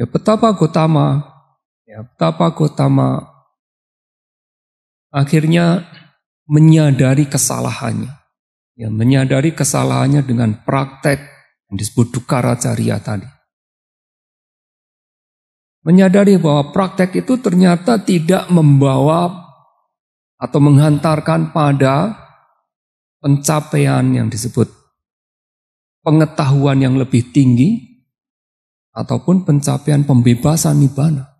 Ya, betapa Gotama, ya, betapa Gotama akhirnya menyadari kesalahannya. Ya, menyadari kesalahannya dengan praktek yang disebut dukaracarya tadi. Menyadari bahwa praktek itu ternyata tidak membawa atau menghantarkan pada pencapaian yang disebut pengetahuan yang lebih tinggi ataupun pencapaian pembebasan nibana.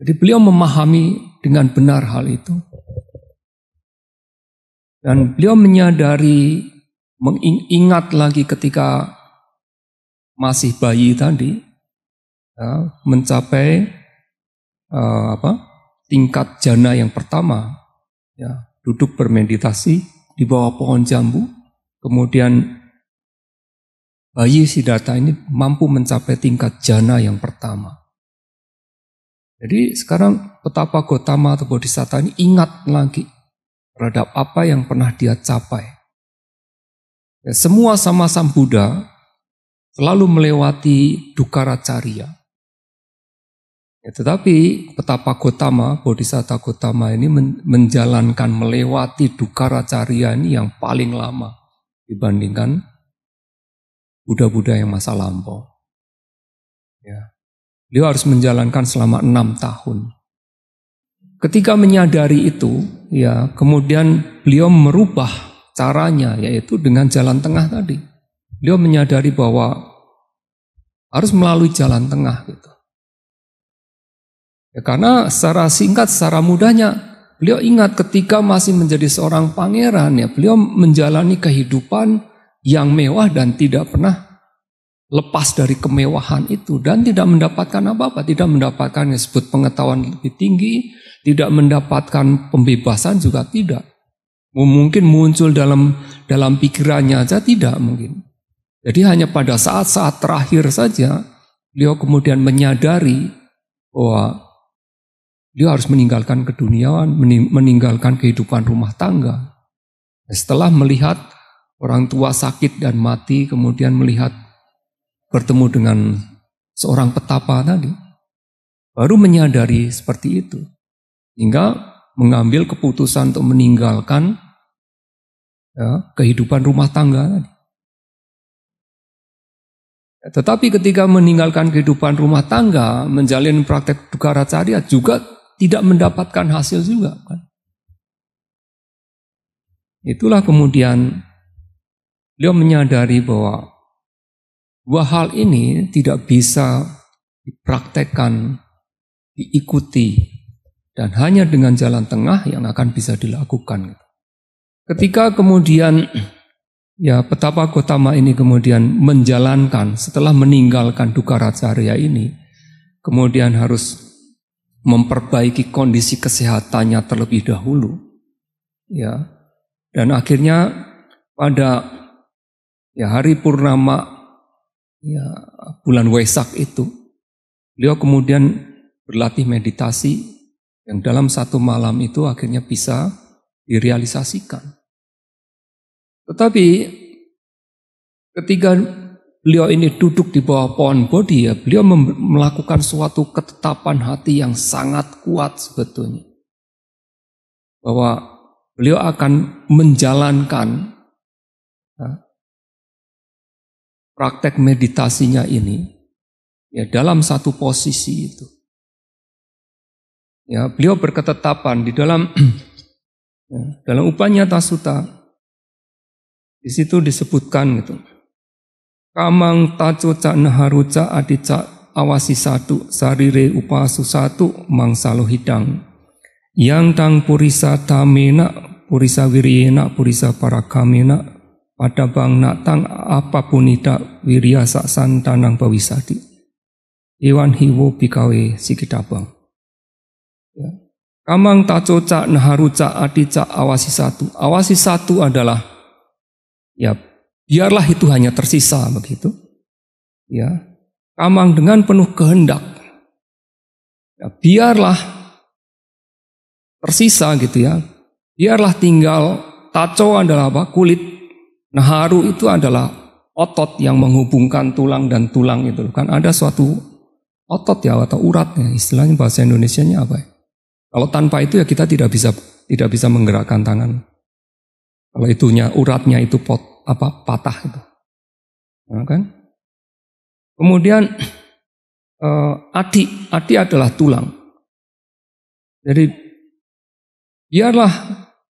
Jadi beliau memahami dengan benar hal itu. Dan beliau menyadari, mengingat lagi ketika masih bayi tadi, ya, mencapai uh, apa, tingkat jana yang pertama, ya, duduk bermeditasi di bawah pohon jambu, kemudian bayi Siddhartha ini mampu mencapai tingkat jana yang pertama. Jadi sekarang petapa Gotama atau bodhisattva ini ingat lagi terhadap apa yang pernah dia capai. Ya, semua sama-sama Buddha selalu melewati Dukaracarya. Ya, tetapi petapa Gotama, bodhisattva Gotama ini menjalankan melewati Dukaracarya ini yang paling lama dibandingkan Buddha-Buddha yang masa lampau. Ya. Beliau harus menjalankan selama enam tahun. Ketika menyadari itu, ya kemudian beliau merubah caranya, yaitu dengan jalan tengah tadi. Beliau menyadari bahwa harus melalui jalan tengah gitu. Ya, karena secara singkat, secara mudahnya Beliau ingat ketika masih menjadi seorang pangeran ya, beliau menjalani kehidupan yang mewah dan tidak pernah lepas dari kemewahan itu dan tidak mendapatkan apa-apa, tidak mendapatkan yang disebut pengetahuan lebih tinggi, tidak mendapatkan pembebasan juga tidak. Mungkin muncul dalam dalam pikirannya saja tidak mungkin. Jadi hanya pada saat-saat terakhir saja beliau kemudian menyadari bahwa dia harus meninggalkan keduniaan, meninggalkan kehidupan rumah tangga. Setelah melihat orang tua sakit dan mati kemudian melihat bertemu dengan seorang petapa tadi baru menyadari seperti itu hingga mengambil keputusan untuk meninggalkan ya, kehidupan rumah tangga tadi. Tetapi ketika meninggalkan kehidupan rumah tangga, menjalin praktek dukkaracarya juga tidak mendapatkan hasil juga. Kan? Itulah kemudian Beliau menyadari bahwa dua hal ini tidak bisa dipraktekkan, diikuti, dan hanya dengan jalan tengah yang akan bisa dilakukan. Ketika kemudian ya petapa Gotama ini kemudian menjalankan setelah meninggalkan duka racarya ini, kemudian harus memperbaiki kondisi kesehatannya terlebih dahulu. Ya. Dan akhirnya pada ya hari purnama ya bulan Waisak itu beliau kemudian berlatih meditasi yang dalam satu malam itu akhirnya bisa direalisasikan. Tetapi ketika beliau ini duduk di bawah pohon bodhi ya beliau melakukan suatu ketetapan hati yang sangat kuat sebetulnya bahwa beliau akan menjalankan ya, praktek meditasinya ini ya dalam satu posisi itu. Ya, beliau berketetapan di dalam ya, dalam upanya tasuta di situ disebutkan gitu. Kamang taco cak naharuca adica awasi satu sarire upasu satu mangsalo hidang. Yang tang purisa tamena purisa wiriena purisa para parakamena pada bang natang apapun ita wirya saksan tanang pawisati. Iwan hiwo pikawe sikitabang. Ya. Kamang cak ati cak awasi satu. Awasi satu adalah ya biarlah itu hanya tersisa begitu. Ya. Kamang dengan penuh kehendak. Ya, biarlah tersisa gitu ya. Biarlah tinggal taco adalah apa? Kulit Nah haru itu adalah otot yang menghubungkan tulang dan tulang itu kan ada suatu otot ya atau uratnya istilahnya bahasa Indonesia nya apa ya? Kalau tanpa itu ya kita tidak bisa tidak bisa menggerakkan tangan. Kalau itunya uratnya itu pot apa patah itu. Nah, kan? Kemudian eh, ati ati adalah tulang. Jadi biarlah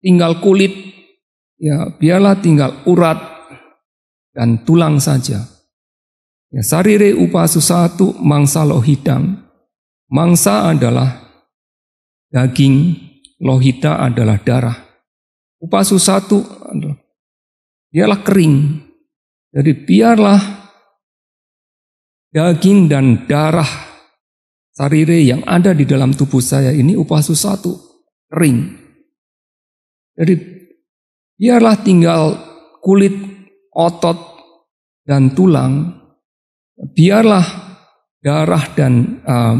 tinggal kulit ya biarlah tinggal urat dan tulang saja. Ya, sarire upasu satu mangsa lohidam. Mangsa adalah daging, lohita adalah darah. Upasu satu adalah biarlah kering. Jadi biarlah daging dan darah sarire yang ada di dalam tubuh saya ini upasu satu kering. Jadi Biarlah tinggal kulit, otot, dan tulang. Biarlah darah dan uh,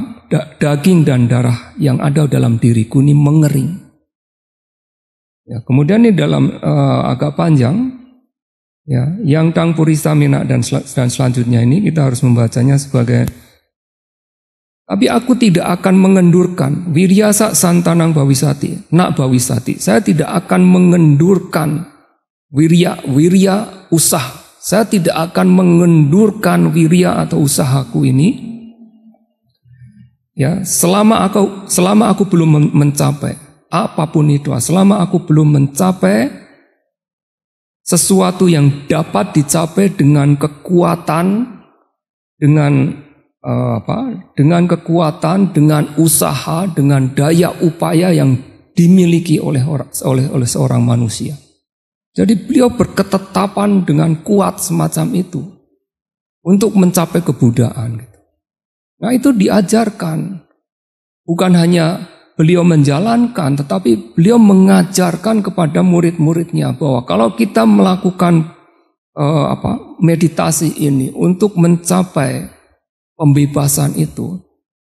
daging dan darah yang ada dalam diriku ini mengering. Ya, kemudian ini dalam uh, agak panjang, ya, yang tangpurisa minak dan, sel dan selanjutnya ini kita harus membacanya sebagai tapi aku tidak akan mengendurkan wiryasa santanang bawisati, nak bawisati. Saya tidak akan mengendurkan wirya, wirya usah. Saya tidak akan mengendurkan wirya atau usahaku ini. Ya, selama aku selama aku belum mencapai apapun itu, selama aku belum mencapai sesuatu yang dapat dicapai dengan kekuatan dengan Eh, apa dengan kekuatan, dengan usaha, dengan daya upaya yang dimiliki oleh oleh oleh seorang manusia. Jadi beliau berketetapan dengan kuat semacam itu untuk mencapai kebudaan. Gitu. Nah itu diajarkan. Bukan hanya beliau menjalankan, tetapi beliau mengajarkan kepada murid-muridnya bahwa kalau kita melakukan eh, apa, meditasi ini untuk mencapai pembebasan itu,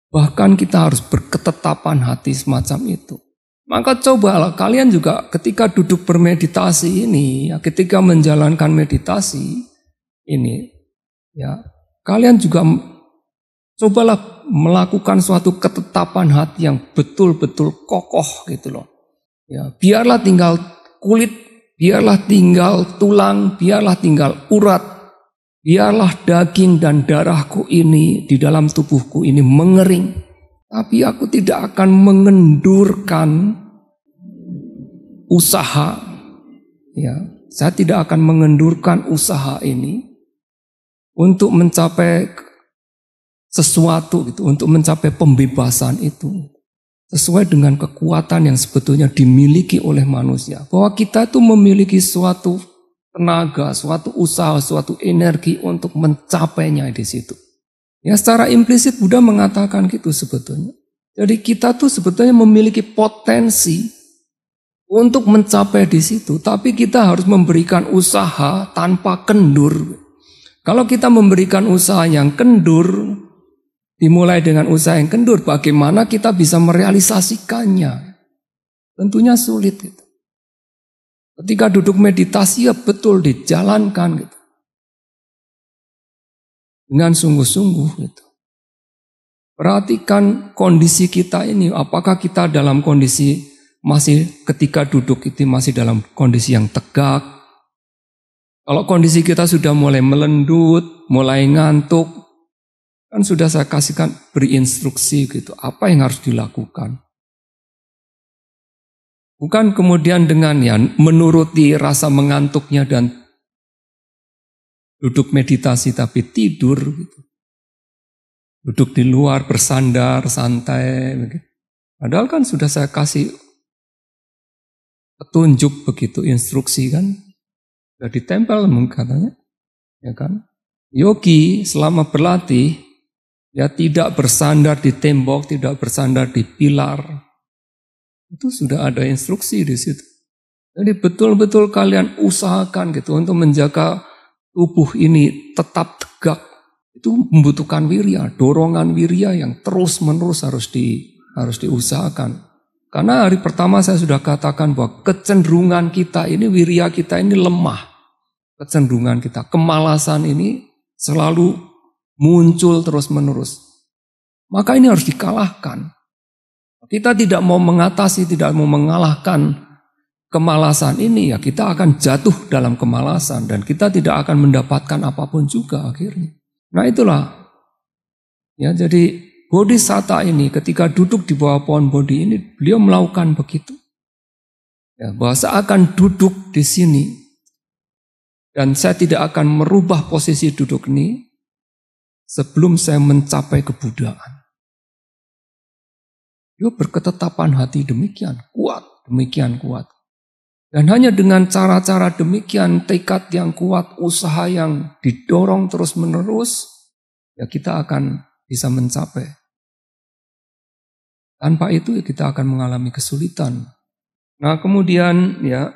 bahkan kita harus berketetapan hati semacam itu. Maka cobalah kalian juga ketika duduk bermeditasi ini, ya, ketika menjalankan meditasi ini, ya kalian juga cobalah melakukan suatu ketetapan hati yang betul-betul kokoh gitu loh. Ya, biarlah tinggal kulit, biarlah tinggal tulang, biarlah tinggal urat, Biarlah daging dan darahku ini di dalam tubuhku ini mengering. Tapi aku tidak akan mengendurkan usaha. Ya, saya tidak akan mengendurkan usaha ini untuk mencapai sesuatu gitu, untuk mencapai pembebasan itu sesuai dengan kekuatan yang sebetulnya dimiliki oleh manusia. Bahwa kita itu memiliki suatu tenaga, suatu usaha, suatu energi untuk mencapainya di situ. Ya secara implisit Buddha mengatakan gitu sebetulnya. Jadi kita tuh sebetulnya memiliki potensi untuk mencapai di situ, tapi kita harus memberikan usaha tanpa kendur. Kalau kita memberikan usaha yang kendur, dimulai dengan usaha yang kendur, bagaimana kita bisa merealisasikannya? Tentunya sulit. Gitu. Ketika duduk meditasi ya betul dijalankan gitu. Dengan sungguh-sungguh gitu. Perhatikan kondisi kita ini, apakah kita dalam kondisi masih ketika duduk itu masih dalam kondisi yang tegak. Kalau kondisi kita sudah mulai melendut, mulai ngantuk, kan sudah saya kasihkan beri instruksi gitu, apa yang harus dilakukan. Bukan kemudian dengan yang menuruti rasa mengantuknya dan duduk meditasi tapi tidur gitu. Duduk di luar bersandar santai Gitu. Padahal kan sudah saya kasih petunjuk begitu instruksi kan sudah ditempel mungkin katanya ya kan yogi selama berlatih ya tidak bersandar di tembok tidak bersandar di pilar itu sudah ada instruksi di situ. Jadi betul-betul kalian usahakan gitu untuk menjaga tubuh ini tetap tegak. Itu membutuhkan wirya, dorongan wirya yang terus-menerus harus di harus diusahakan. Karena hari pertama saya sudah katakan bahwa kecenderungan kita ini, wirya kita ini lemah. Kecenderungan kita, kemalasan ini selalu muncul terus-menerus. Maka ini harus dikalahkan. Kita tidak mau mengatasi, tidak mau mengalahkan kemalasan ini ya kita akan jatuh dalam kemalasan dan kita tidak akan mendapatkan apapun juga akhirnya. Nah itulah ya jadi bodi sata ini ketika duduk di bawah pohon bodi ini beliau melakukan begitu. Ya, bahwa akan duduk di sini dan saya tidak akan merubah posisi duduk ini sebelum saya mencapai kebudaan. Dia berketetapan hati demikian kuat, demikian kuat. Dan hanya dengan cara-cara demikian, tekad yang kuat, usaha yang didorong terus-menerus, ya kita akan bisa mencapai. Tanpa itu ya kita akan mengalami kesulitan. Nah kemudian ya,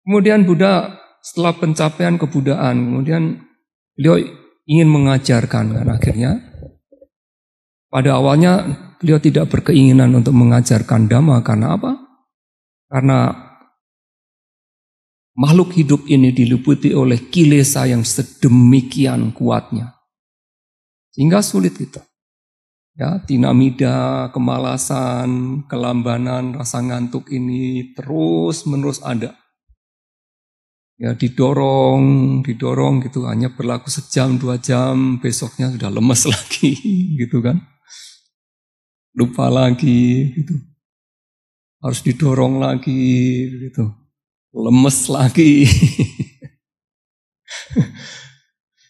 kemudian Buddha setelah pencapaian kebudaan, kemudian beliau ingin mengajarkan kan akhirnya pada awalnya beliau tidak berkeinginan untuk mengajarkan dhamma karena apa? Karena makhluk hidup ini diliputi oleh kilesa yang sedemikian kuatnya. Sehingga sulit kita. Ya, dinamida, kemalasan, kelambanan, rasa ngantuk ini terus menerus ada. Ya, didorong, didorong gitu hanya berlaku sejam dua jam, besoknya sudah lemes lagi gitu kan lupa lagi gitu. Harus didorong lagi gitu. Lemes lagi.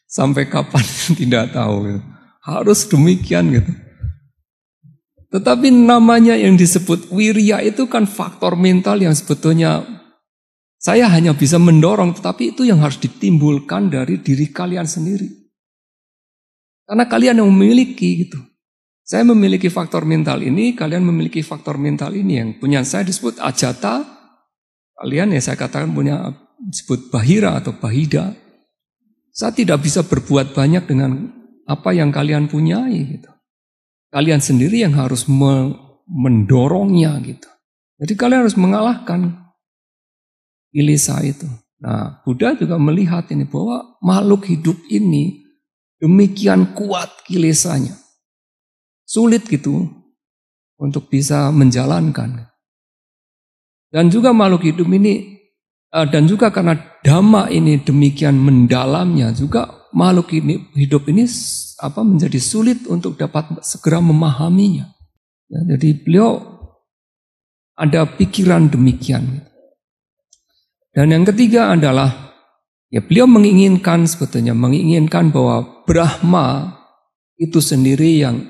Sampai kapan tidak tahu. Gitu. Harus demikian gitu. Tetapi namanya yang disebut wirya itu kan faktor mental yang sebetulnya saya hanya bisa mendorong, tetapi itu yang harus ditimbulkan dari diri kalian sendiri. Karena kalian yang memiliki gitu. Saya memiliki faktor mental ini, kalian memiliki faktor mental ini yang punya saya disebut ajata, kalian ya saya katakan punya disebut bahira atau bahida. Saya tidak bisa berbuat banyak dengan apa yang kalian punyai. Gitu. Kalian sendiri yang harus mendorongnya gitu. Jadi kalian harus mengalahkan Ilisa itu. Nah, Buddha juga melihat ini bahwa makhluk hidup ini demikian kuat kilesanya sulit gitu untuk bisa menjalankan. Dan juga makhluk hidup ini eh, dan juga karena dhamma ini demikian mendalamnya juga makhluk ini hidup ini apa menjadi sulit untuk dapat segera memahaminya. Ya, jadi beliau ada pikiran demikian. Dan yang ketiga adalah ya beliau menginginkan sebetulnya menginginkan bahwa Brahma itu sendiri yang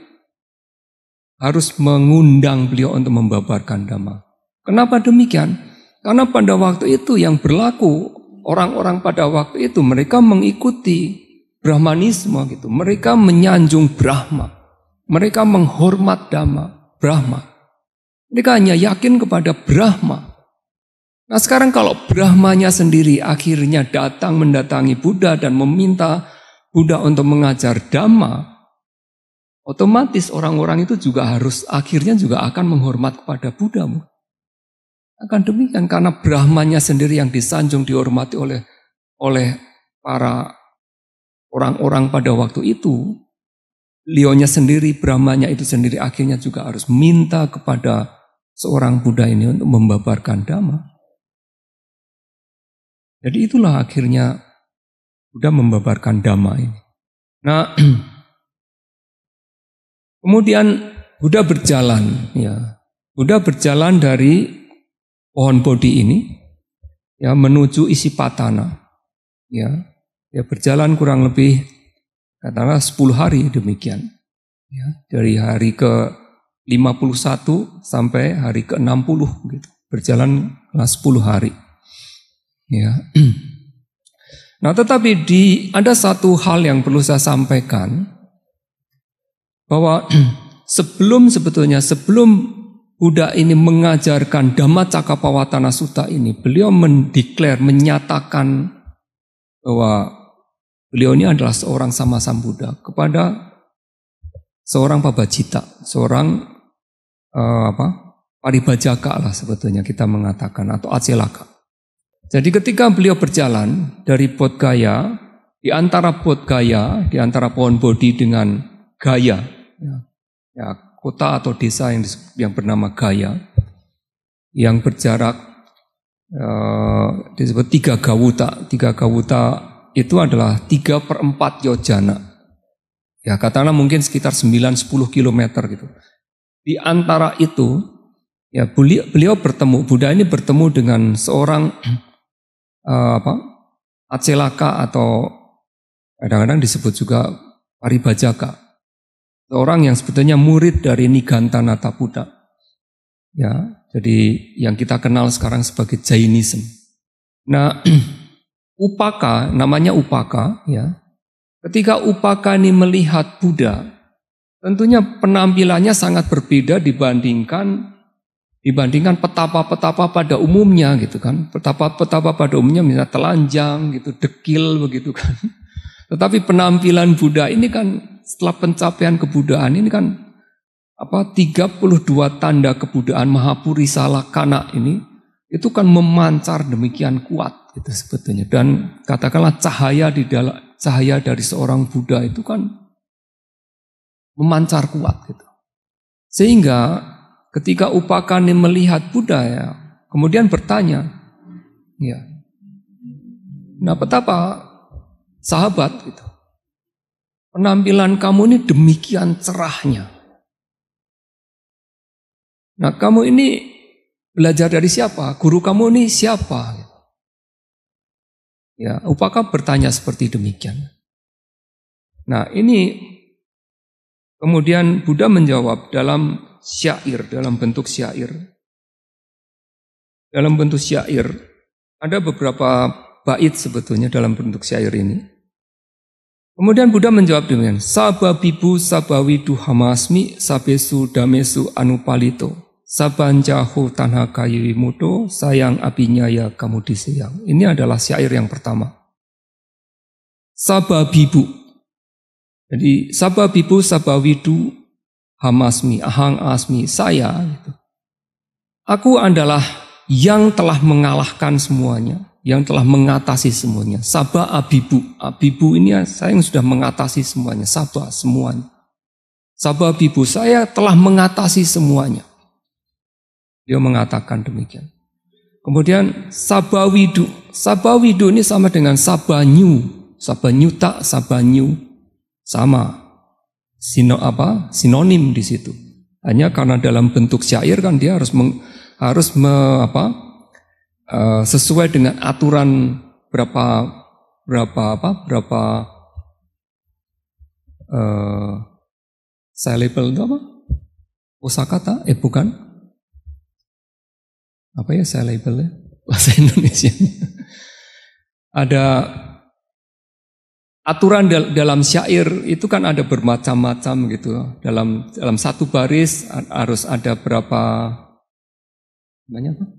harus mengundang beliau untuk membabarkan dhamma. Kenapa demikian? Karena pada waktu itu yang berlaku orang-orang pada waktu itu mereka mengikuti Brahmanisme gitu. Mereka menyanjung Brahma. Mereka menghormat Dhamma, Brahma. Mereka hanya yakin kepada Brahma. Nah sekarang kalau Brahmanya sendiri akhirnya datang mendatangi Buddha dan meminta Buddha untuk mengajar Dhamma, Otomatis orang-orang itu juga harus akhirnya juga akan menghormat kepada Buddha. Akan demikian karena Brahmanya sendiri yang disanjung dihormati oleh oleh para orang-orang pada waktu itu, Lionya sendiri, Brahmanya itu sendiri akhirnya juga harus minta kepada seorang Buddha ini untuk membabarkan dhamma. Jadi itulah akhirnya Buddha membabarkan dhamma ini. Nah, Kemudian Buddha berjalan, ya. Buddha berjalan dari pohon bodhi ini, ya, menuju isi patana, ya. Ya berjalan kurang lebih katakanlah 10 hari demikian, ya. Dari hari ke 51 sampai hari ke 60 gitu. Berjalan 10 hari. Ya. Nah, tetapi di ada satu hal yang perlu saya sampaikan bahwa sebelum sebetulnya sebelum Buddha ini mengajarkan Dhamma Cakapawatana Sutta ini, beliau mendeklar, menyatakan bahwa beliau ini adalah seorang sama-sama Buddha kepada seorang pabacita, seorang uh, apa paribajaka lah sebetulnya kita mengatakan atau acelaka. Jadi ketika beliau berjalan dari Bodh Gaya, di antara Bodh Gaya, di antara pohon Bodhi dengan Gaya, ya, ya, kota atau desa yang, yang bernama Gaya, yang berjarak ya, disebut tiga gawuta. Tiga gawuta itu adalah tiga per empat yojana. Ya katakanlah mungkin sekitar 9-10 km gitu. Di antara itu, ya beliau, beliau bertemu, Buddha ini bertemu dengan seorang uh, apa, acelaka atau kadang-kadang disebut juga paribajaka. Orang yang sebetulnya murid dari Nigantana Buddha. Ya, jadi yang kita kenal sekarang sebagai Jainism. Nah, Upaka, namanya Upaka, ya. Ketika Upaka ini melihat Buddha, tentunya penampilannya sangat berbeda dibandingkan dibandingkan petapa-petapa pada umumnya gitu kan. Petapa-petapa pada umumnya misalnya telanjang gitu, dekil begitu kan. Tetapi penampilan Buddha ini kan setelah pencapaian kebudayaan ini kan apa 32 tanda kebudaan Mahapuri Salakana ini itu kan memancar demikian kuat itu sebetulnya dan katakanlah cahaya di dalam cahaya dari seorang Buddha itu kan memancar kuat gitu. Sehingga ketika Upakani melihat Buddha ya, kemudian bertanya, ya, nah betapa sahabat gitu. Penampilan kamu ini demikian cerahnya. Nah, kamu ini belajar dari siapa? Guru kamu ini siapa? Ya, apakah bertanya seperti demikian. Nah, ini kemudian Buddha menjawab dalam syair, dalam bentuk syair. Dalam bentuk syair, ada beberapa bait sebetulnya dalam bentuk syair ini. Kemudian Buddha menjawab dengan sababibu sabawidu hamasmi sabesu damesu anupalito sabanjahu tanha kayu mudo sayang abinyaya kamu disayang. Ini adalah syair yang pertama. Sababibu. Jadi sababibu sabawidu hamasmi ahang asmi saya. Gitu. Aku adalah yang telah mengalahkan semuanya yang telah mengatasi semuanya. Sabah Abibu. Abibu ini saya yang sudah mengatasi semuanya. Sabah semuanya. Sabah Abibu, saya telah mengatasi semuanya. Dia mengatakan demikian. Kemudian Sabawidu. Sabawidu ini sama dengan tak Sabanyuta, Sabanyu. Sama. Sino, apa, sinonim di situ. Hanya karena dalam bentuk syair kan dia harus meng, harus me, apa, Eh, sesuai dengan aturan berapa berapa apa berapa uh, eh, saya label itu apa kosakata eh bukan apa ya saya label ya bahasa Indonesia ada aturan dal dalam syair itu kan ada bermacam-macam gitu dalam dalam satu baris harus ada berapa namanya apa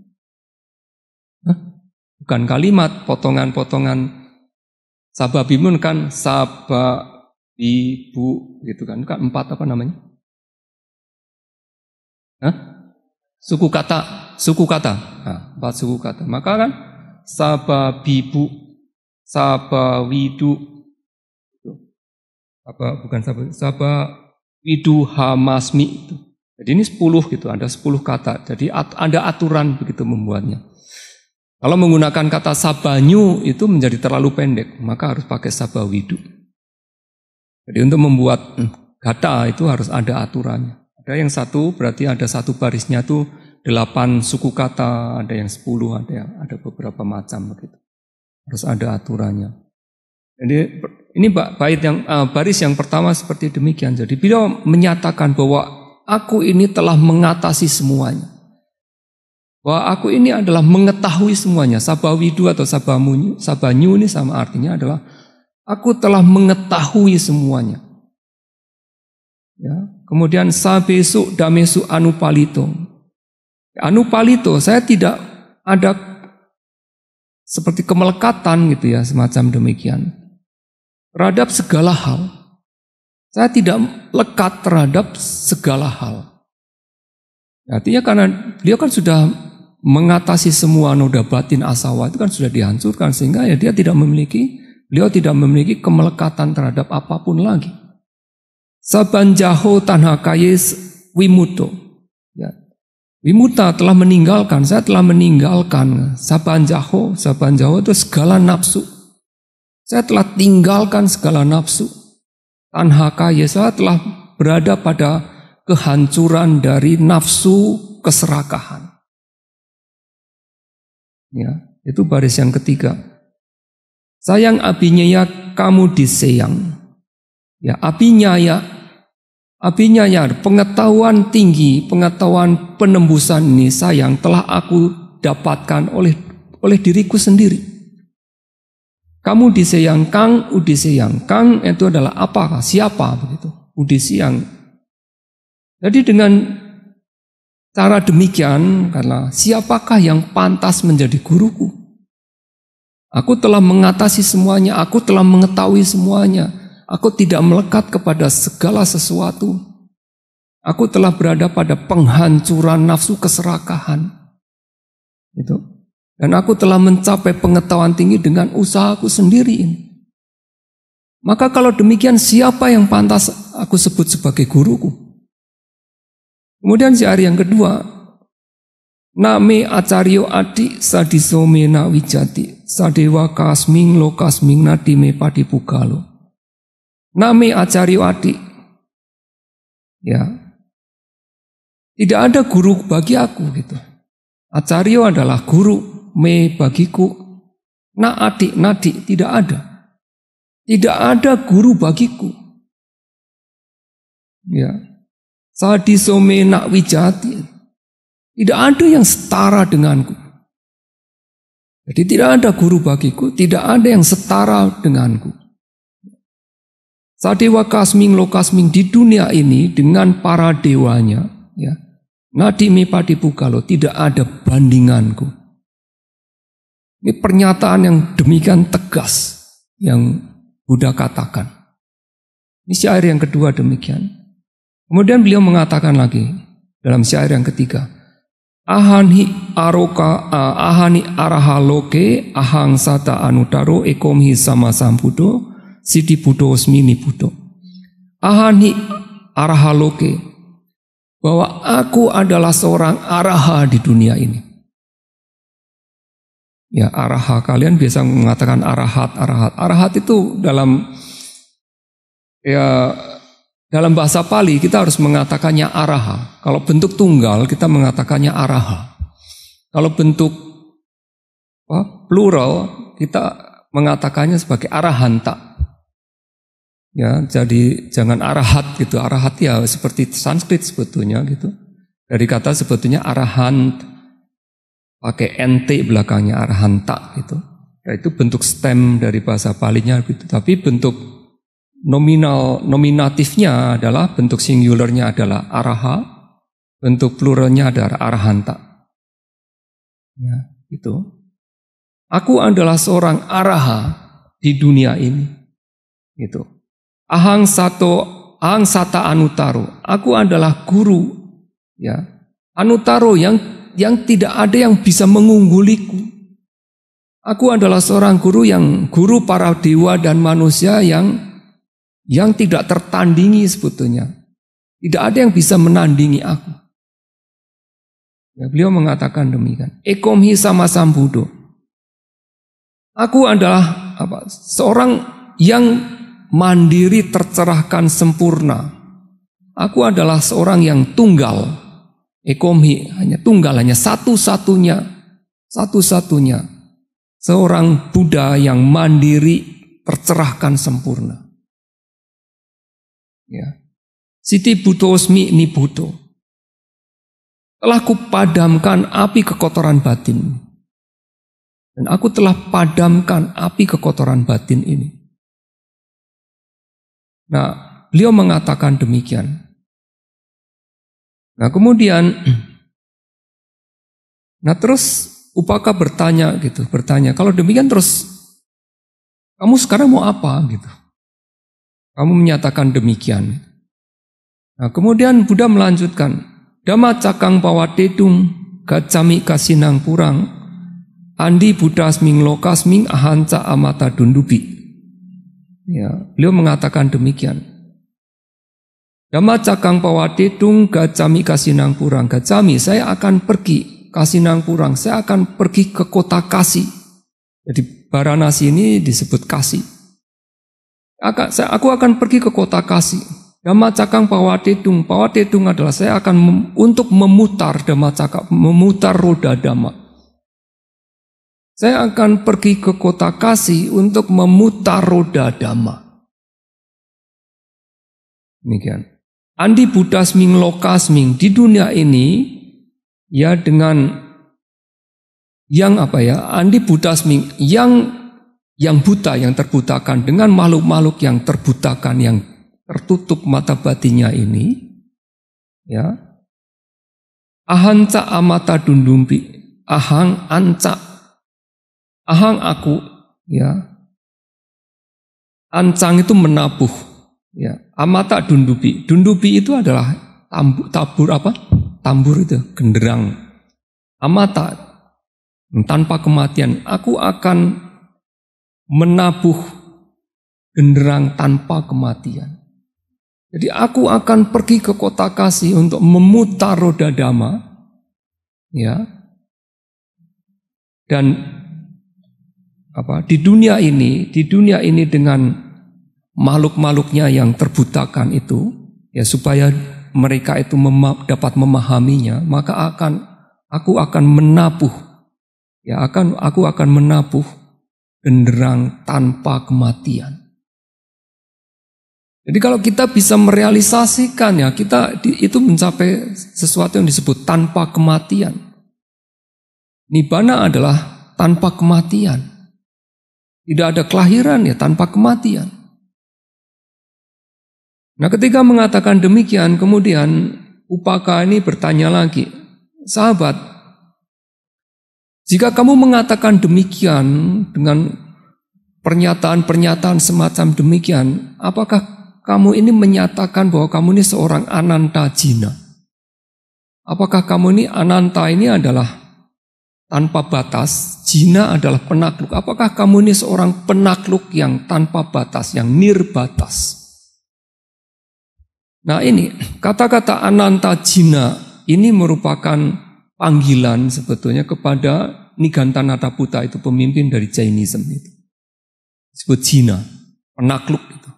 bukan kalimat potongan-potongan sababimun kan sababibu ibu gitu kan kan empat apa namanya Hah? suku kata suku kata nah, empat suku kata maka kan sababibu sabawidu gitu. apa bukan sabab hamasmi itu jadi ini sepuluh gitu ada sepuluh kata jadi ada aturan begitu membuatnya kalau menggunakan kata sabanyu itu menjadi terlalu pendek, maka harus pakai sabawidu. Jadi untuk membuat kata hmm, itu harus ada aturannya. Ada yang satu berarti ada satu barisnya tuh delapan suku kata, ada yang sepuluh, ada yang ada beberapa macam begitu. Harus ada aturannya. Jadi ini bait yang eh, baris yang pertama seperti demikian. Jadi beliau menyatakan bahwa aku ini telah mengatasi semuanya. Bahwa aku ini adalah mengetahui semuanya. Sabawidu atau sabamunyu, sabanyu ini sama artinya adalah aku telah mengetahui semuanya. Ya. Kemudian sabesu damesu anupalito. Anupalito, saya tidak ada seperti kemelekatan gitu ya, semacam demikian. Terhadap segala hal. Saya tidak lekat terhadap segala hal. Artinya karena beliau kan sudah mengatasi semua noda batin asawa itu kan sudah dihancurkan sehingga ya dia tidak memiliki beliau tidak memiliki kemelekatan terhadap apapun lagi. Saban Sabanjaho tanhakayes wimuto. Ya. Wimuta telah meninggalkan, saya telah meninggalkan saban jaho, saban jaho itu segala nafsu. Saya telah tinggalkan segala nafsu. Tanha Tanhakayes, saya telah berada pada kehancuran dari nafsu keserakahan. Ya, itu baris yang ketiga. Sayang apinya ya kamu disayang. Ya, apinya ya apinya ya pengetahuan tinggi, pengetahuan penembusan ini sayang telah aku dapatkan oleh oleh diriku sendiri. Kamu disayang Kang, udisayang Kang itu adalah apa? Siapa begitu? Udisayang. Jadi dengan Cara demikian karena siapakah yang pantas menjadi guruku? Aku telah mengatasi semuanya, aku telah mengetahui semuanya. Aku tidak melekat kepada segala sesuatu. Aku telah berada pada penghancuran nafsu keserakahan. Itu. Dan aku telah mencapai pengetahuan tinggi dengan usahaku sendiri ini. Maka kalau demikian siapa yang pantas aku sebut sebagai guruku? Kemudian syair yang kedua, Nami acaryo adi sadisome na wijati sadewa kasming lo kasming padi padipugalo. Nami acaryo adi. Ya. Tidak ada guru bagi aku gitu. Acaryo adalah guru, me bagiku. Na adik nadi tidak ada. Tidak ada guru bagiku. Ya, Sadisome nak wijati. Tidak ada yang setara denganku. Jadi tidak ada guru bagiku, tidak ada yang setara denganku. Sadewa kasming lokasming di dunia ini dengan para dewanya, ya. nadi Nadimi kalau tidak ada bandinganku. Ini pernyataan yang demikian tegas yang Buddha katakan. Ini syair yang kedua demikian. Kemudian beliau mengatakan lagi dalam syair yang ketiga. Ahani aroka eh, ahani arahaloke ahang sata anutaro ekomhi sama samputo siti budo smini budo. Ahani arahaloke bahwa aku adalah seorang araha di dunia ini. Ya araha kalian biasa mengatakan arahat arahat arahat itu dalam ya dalam bahasa Pali kita harus mengatakannya araha. Kalau bentuk tunggal kita mengatakannya araha. Kalau bentuk apa, plural kita mengatakannya sebagai arahanta. Ya, jadi jangan arahat gitu. Arahat ya seperti Sanskrit sebetulnya gitu. Dari kata sebetulnya arahan pakai nt belakangnya arahanta gitu. Ya, itu bentuk stem dari bahasa palinya gitu. Tapi bentuk nominal nominatifnya adalah bentuk singularnya adalah araha, bentuk pluralnya adalah arahanta. Ya, itu. Aku adalah seorang araha di dunia ini. itu Ahang sato ahang sata anutaro. Aku adalah guru ya. Anutaro yang yang tidak ada yang bisa mengungguliku. Aku adalah seorang guru yang guru para dewa dan manusia yang yang tidak tertandingi sebetulnya. Tidak ada yang bisa menandingi aku. Ya, beliau mengatakan demikian. Ekomhi sama sambudo. Aku adalah apa, seorang yang mandiri tercerahkan sempurna. Aku adalah seorang yang tunggal. Ekomhi hanya tunggal, hanya satu-satunya. Satu-satunya. Seorang Buddha yang mandiri tercerahkan sempurna. Ya. Siti buto osmi ini buto. Telah kupadamkan api kekotoran batin. Dan aku telah padamkan api kekotoran batin ini. Nah, beliau mengatakan demikian. Nah, kemudian Nah terus Upaka bertanya gitu, bertanya, kalau demikian terus kamu sekarang mau apa gitu? Kamu menyatakan demikian. Nah, kemudian Buddha melanjutkan, Dhamma cakang pawatetung gacami kasinang purang, andi Buddha sming lokas ming ahanca amata dundubi. Ya, beliau mengatakan demikian. Dhamma cakang pawatetung gacami kasinang purang, gacami saya akan pergi kasinang purang, saya akan pergi ke kota Kasih. Jadi Baranasi ini disebut Kasih saya, aku akan pergi ke kota Kasih. dama cakang pawatetung. Pawatetung adalah saya akan mem, untuk memutar dama cakang, memutar roda damak. Saya akan pergi ke kota Kasih untuk memutar roda dama Demikian. Andi Buddha lokas Lokasming di dunia ini ya dengan yang apa ya Andi Buddha ming yang yang buta yang terbutakan dengan makhluk-makhluk yang terbutakan yang tertutup mata batinnya ini ya ahanta amata dundumpi ahang anca ahang aku ya ancang itu menabuh ya amata dundupi dundupi itu adalah tambur, tabur apa tambur itu genderang amata tanpa kematian aku akan menabuh genderang tanpa kematian. Jadi aku akan pergi ke kota kasih untuk memutar roda dama. Ya. Dan apa? Di dunia ini, di dunia ini dengan makhluk-makhluknya yang terbutakan itu, ya supaya mereka itu mem dapat memahaminya, maka akan aku akan menabuh ya akan aku akan menabuh genderang tanpa kematian. Jadi kalau kita bisa merealisasikan ya, kita itu mencapai sesuatu yang disebut tanpa kematian. Nibana adalah tanpa kematian. Tidak ada kelahiran ya tanpa kematian. Nah ketika mengatakan demikian, kemudian Upaka ini bertanya lagi, sahabat, jika kamu mengatakan demikian dengan pernyataan-pernyataan semacam demikian, apakah kamu ini menyatakan bahwa kamu ini seorang ananta jina? Apakah kamu ini ananta ini adalah tanpa batas, jina adalah penakluk. Apakah kamu ini seorang penakluk yang tanpa batas, yang nirbatas? Nah ini, kata-kata ananta jina ini merupakan panggilan sebetulnya kepada Nigantana Taputa itu pemimpin dari Jainism itu. Disebut Cina penakluk itu.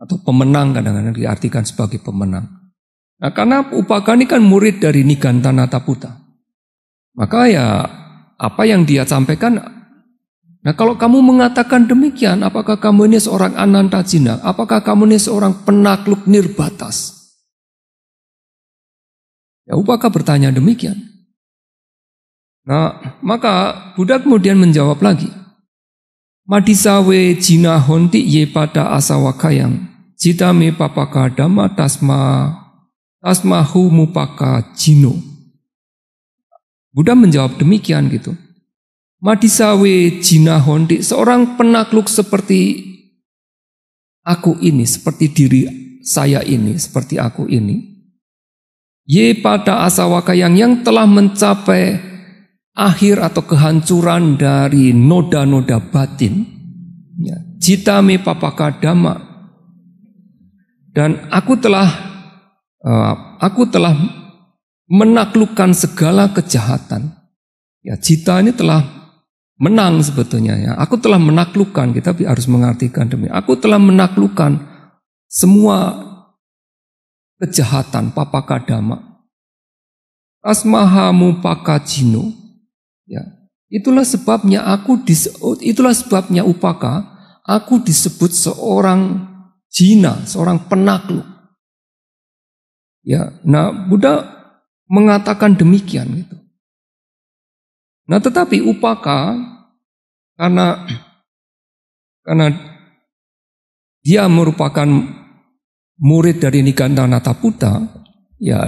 Atau pemenang kadang-kadang diartikan sebagai pemenang. Nah karena Upaka ini kan murid dari Nigantana Taputa. Maka ya apa yang dia sampaikan Nah kalau kamu mengatakan demikian, apakah kamu ini seorang ananta jina? Apakah kamu ini seorang penakluk nirbatas? Ya Upaka bertanya demikian. Nah, maka Buddha kemudian menjawab lagi. Madisawe jina honti ye pada asawakayang. yang me papaka dama tasma tasmahu mupaka jino. Buddha menjawab demikian gitu. Madisawe jina honti seorang penakluk seperti aku ini, seperti diri saya ini, seperti aku ini. Ye pada asawakayang yang telah mencapai akhir atau kehancuran dari noda-noda batin. cita ya, me papaka dama. Dan aku telah uh, aku telah menaklukkan segala kejahatan. Ya, cita ini telah menang sebetulnya ya. Aku telah menaklukkan, kita harus mengartikan demi. Aku telah menaklukkan semua kejahatan papaka dama. Asmahamu pakajino. Ya. Itulah sebabnya aku disebut itulah sebabnya upaka aku disebut seorang jina, seorang penakluk. Ya, nah Buddha mengatakan demikian gitu. Nah, tetapi upaka karena karena dia merupakan murid dari Nigantha taputa ya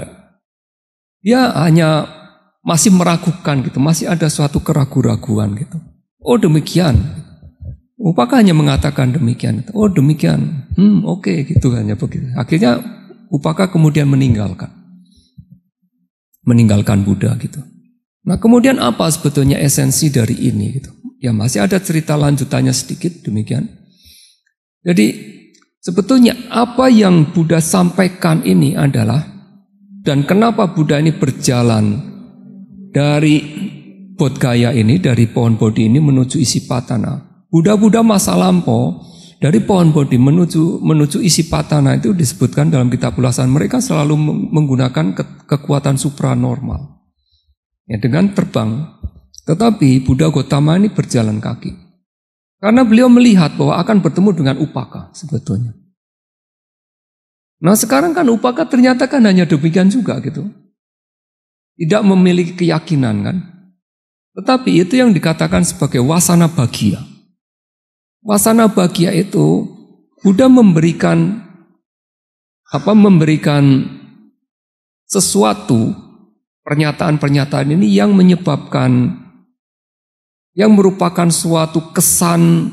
dia hanya masih meragukan gitu, masih ada suatu keraguan-raguan gitu. Oh demikian. Upaka oh, hanya mengatakan demikian. Oh demikian. Hmm oke okay, gitu hanya begitu. Akhirnya Upaka kemudian meninggalkan. Meninggalkan Buddha gitu. Nah kemudian apa sebetulnya esensi dari ini gitu. Ya masih ada cerita lanjutannya sedikit demikian. Jadi sebetulnya apa yang Buddha sampaikan ini adalah dan kenapa Buddha ini berjalan dari Gaya ini, dari pohon bodhi ini menuju isi patana. Buddha-Buddha masa lampau dari pohon bodhi menuju menuju isi patana itu disebutkan dalam kitab ulasan mereka selalu menggunakan ke, kekuatan supranormal ya, dengan terbang tetapi Buddha Gotama ini berjalan kaki karena beliau melihat bahwa akan bertemu dengan upaka sebetulnya nah sekarang kan upaka ternyata kan hanya demikian juga gitu tidak memiliki keyakinan kan. Tetapi itu yang dikatakan sebagai wasana bahagia. Wasana bahagia itu Buddha memberikan apa memberikan sesuatu pernyataan-pernyataan ini yang menyebabkan yang merupakan suatu kesan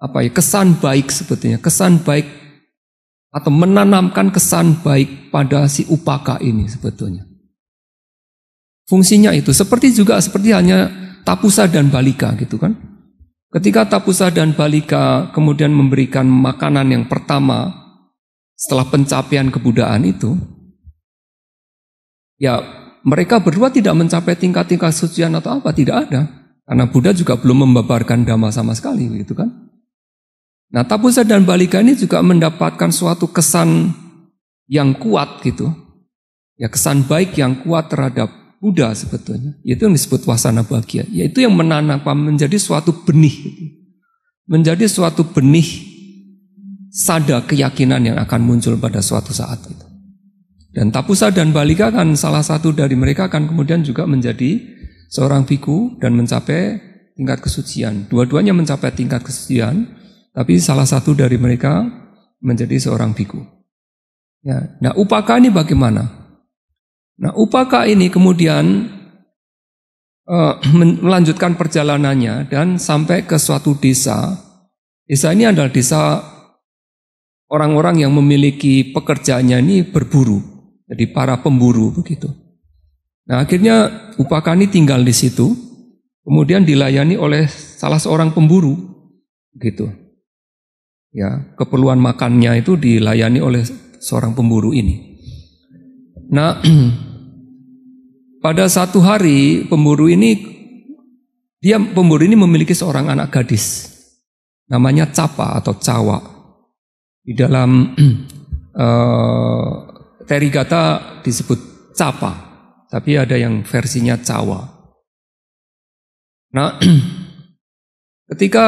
apa ya kesan baik sebetulnya kesan baik atau menanamkan kesan baik pada si upaka ini sebetulnya Fungsinya itu seperti juga seperti hanya tapusa dan balika gitu kan. Ketika tapusa dan balika kemudian memberikan makanan yang pertama setelah pencapaian kebudaan itu, ya mereka berdua tidak mencapai tingkat-tingkat sucian atau apa, tidak ada. Karena Buddha juga belum membabarkan dhamma sama sekali gitu kan. Nah tapusa dan balika ini juga mendapatkan suatu kesan yang kuat gitu. Ya kesan baik yang kuat terhadap Buddha sebetulnya. Itu yang disebut wasana bahagia. Yaitu yang menanam menjadi suatu benih. Menjadi suatu benih sada keyakinan yang akan muncul pada suatu saat. Itu. Dan Tapusa dan Balika kan salah satu dari mereka akan kemudian juga menjadi seorang biku dan mencapai tingkat kesucian. Dua-duanya mencapai tingkat kesucian, tapi salah satu dari mereka menjadi seorang biku. Ya. Nah, upaka ini bagaimana? Nah, Upaka ini kemudian uh, melanjutkan perjalanannya dan sampai ke suatu desa. Desa ini adalah desa orang-orang yang memiliki pekerjaannya ini berburu, jadi para pemburu begitu. Nah, akhirnya Upaka ini tinggal di situ, kemudian dilayani oleh salah seorang pemburu begitu Ya, keperluan makannya itu dilayani oleh seorang pemburu ini. Nah, Pada satu hari pemburu ini dia pemburu ini memiliki seorang anak gadis namanya Capa atau Cawa. Di dalam uh, Terigata disebut Capa, tapi ada yang versinya Cawa. Nah, ketika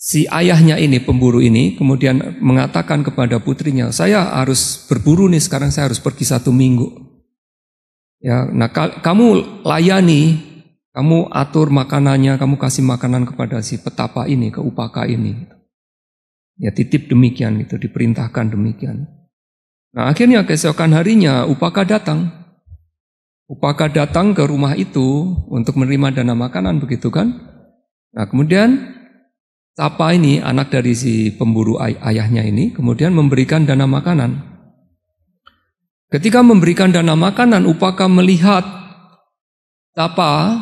si ayahnya ini pemburu ini kemudian mengatakan kepada putrinya, "Saya harus berburu nih sekarang saya harus pergi satu minggu." Ya, nah kamu layani, kamu atur makanannya, kamu kasih makanan kepada si petapa ini, ke upaka ini. Ya titip demikian itu diperintahkan demikian. Nah akhirnya keesokan harinya upaka datang. Upaka datang ke rumah itu untuk menerima dana makanan begitu kan. Nah kemudian Tapa ini anak dari si pemburu ay ayahnya ini kemudian memberikan dana makanan. Ketika memberikan dana makanan, Upaka melihat Tapa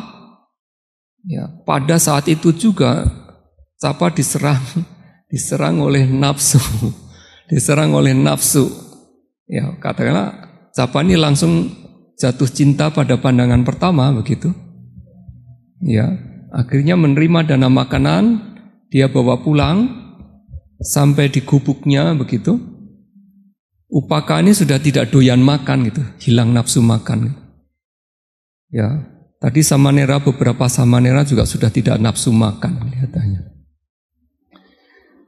ya, pada saat itu juga Tapa diserang diserang oleh nafsu, diserang oleh nafsu. Ya, katakanlah Tapa ini langsung jatuh cinta pada pandangan pertama begitu. Ya, akhirnya menerima dana makanan, dia bawa pulang sampai di gubuknya begitu. Upaka ini sudah tidak doyan makan gitu, hilang nafsu makan. Ya, tadi sama nera beberapa sama nera juga sudah tidak nafsu makan kelihatannya.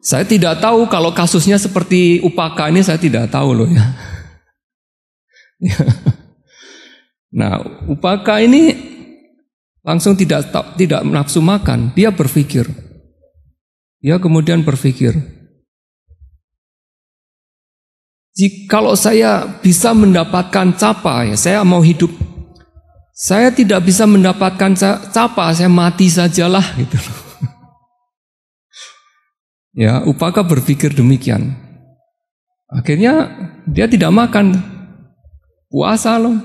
Saya tidak tahu kalau kasusnya seperti upaka ini saya tidak tahu loh ya. nah, upaka ini langsung tidak tidak nafsu makan, dia berpikir. Dia kemudian berpikir, kalau saya bisa mendapatkan capa, ya saya mau hidup. Saya tidak bisa mendapatkan capa, saya mati sajalah gitu Ya, Upaka berpikir demikian. Akhirnya dia tidak makan. Puasa loh.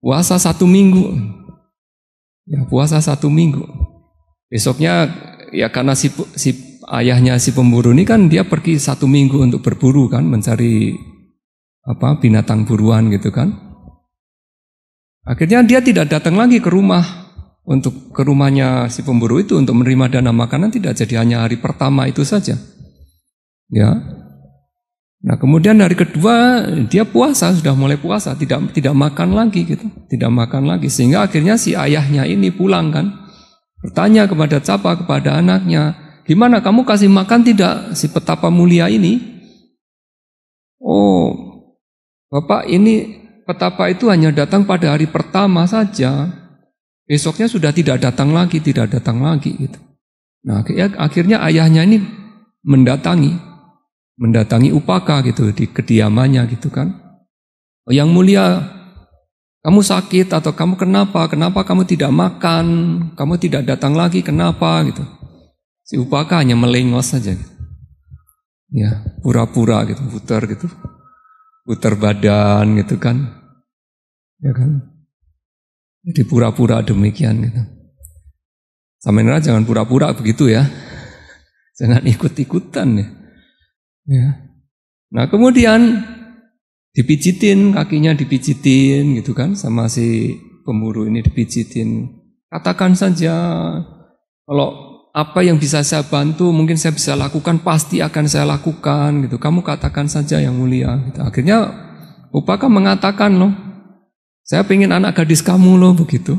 Puasa satu minggu. Ya, puasa satu minggu. Besoknya ya karena sibuk, si ayahnya si pemburu ini kan dia pergi satu minggu untuk berburu kan, mencari apa binatang buruan gitu kan. Akhirnya dia tidak datang lagi ke rumah untuk ke rumahnya si pemburu itu untuk menerima dana makanan tidak jadi hanya hari pertama itu saja. Ya. Nah, kemudian hari kedua dia puasa, sudah mulai puasa, tidak tidak makan lagi gitu, tidak makan lagi sehingga akhirnya si ayahnya ini pulang kan. Bertanya kepada Capa kepada anaknya, gimana kamu kasih makan tidak si petapa mulia ini? Oh, Bapak ini petapa itu hanya datang pada hari pertama saja. Besoknya sudah tidak datang lagi, tidak datang lagi gitu. Nah, ya, akhirnya ayahnya ini mendatangi, mendatangi Upaka gitu di kediamannya gitu kan. Oh, yang mulia, kamu sakit atau kamu kenapa? Kenapa kamu tidak makan? Kamu tidak datang lagi? Kenapa gitu? Si Upaka hanya melengos saja. Gitu. Ya, pura-pura gitu, putar gitu. Putar badan gitu kan. Ya kan? Jadi pura-pura demikian gitu. Samenra jangan pura-pura begitu ya. Jangan ikut-ikutan ya. ya. Nah kemudian dipijitin, kakinya dipijitin gitu kan sama si pemburu ini dipijitin. Katakan saja kalau apa yang bisa saya bantu mungkin saya bisa lakukan pasti akan saya lakukan gitu kamu katakan saja yang mulia gitu. akhirnya Upaka mengatakan loh saya pengen anak gadis kamu loh begitu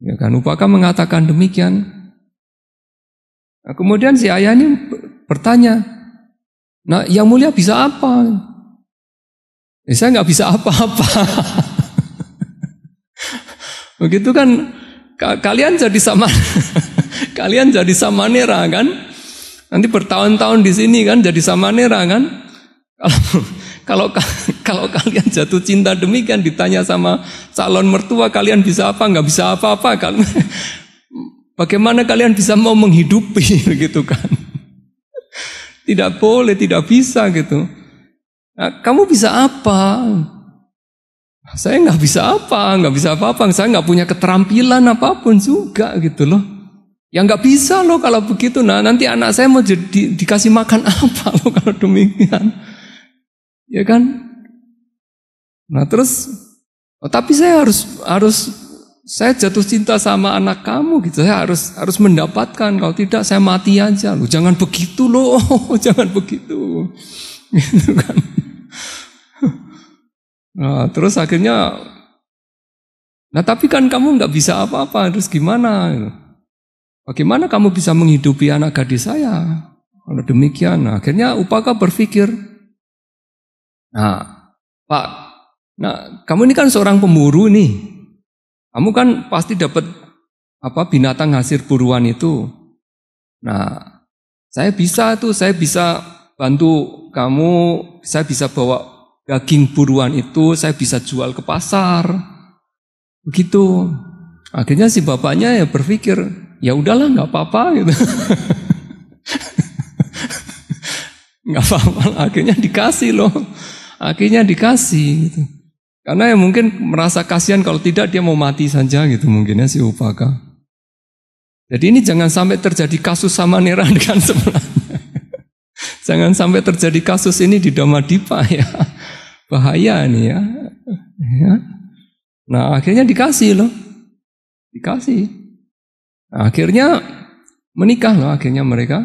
ya kan Upaka mengatakan demikian nah, kemudian si ayah ini bertanya nah yang mulia bisa apa eh, saya nggak bisa apa-apa begitu kan kalian jadi sama Kalian jadi samanera kan? Nanti bertahun-tahun di sini kan jadi samanera kan? Kalau kalau kalian jatuh cinta demikian ditanya sama calon mertua kalian bisa apa? Nggak bisa apa-apa kan? Bagaimana kalian bisa mau menghidupi gitu kan? Tidak boleh, tidak bisa gitu. Nah, kamu bisa apa? Saya nggak bisa apa, nggak bisa apa-apa. Saya nggak punya keterampilan apapun juga gitu loh. Ya nggak bisa loh kalau begitu. Nah nanti anak saya mau jadi dikasih makan apa loh kalau demikian. Ya kan? Nah terus, oh, tapi saya harus harus saya jatuh cinta sama anak kamu gitu. Saya harus harus mendapatkan. Kalau tidak saya mati aja loh. Jangan begitu loh. Jangan begitu. Gitu kan. Nah, terus akhirnya, nah tapi kan kamu nggak bisa apa-apa, terus gimana? Gitu. Bagaimana kamu bisa menghidupi anak gadis saya? Kalau demikian, nah, akhirnya Upaka berpikir, nah, Pak, nah kamu ini kan seorang pemburu nih, kamu kan pasti dapat apa binatang hasil buruan itu. Nah, saya bisa tuh, saya bisa bantu kamu, saya bisa bawa daging buruan itu, saya bisa jual ke pasar. Begitu. Akhirnya si bapaknya ya berpikir, ya udahlah nggak apa-apa gitu. nggak apa-apa akhirnya dikasih loh akhirnya dikasih gitu karena ya mungkin merasa kasihan kalau tidak dia mau mati saja gitu mungkin ya si upaka jadi ini jangan sampai terjadi kasus sama Nera dengan sebelah jangan sampai terjadi kasus ini di Damadipa ya bahaya nih ya, ya. nah akhirnya dikasih loh dikasih Akhirnya menikah loh akhirnya mereka.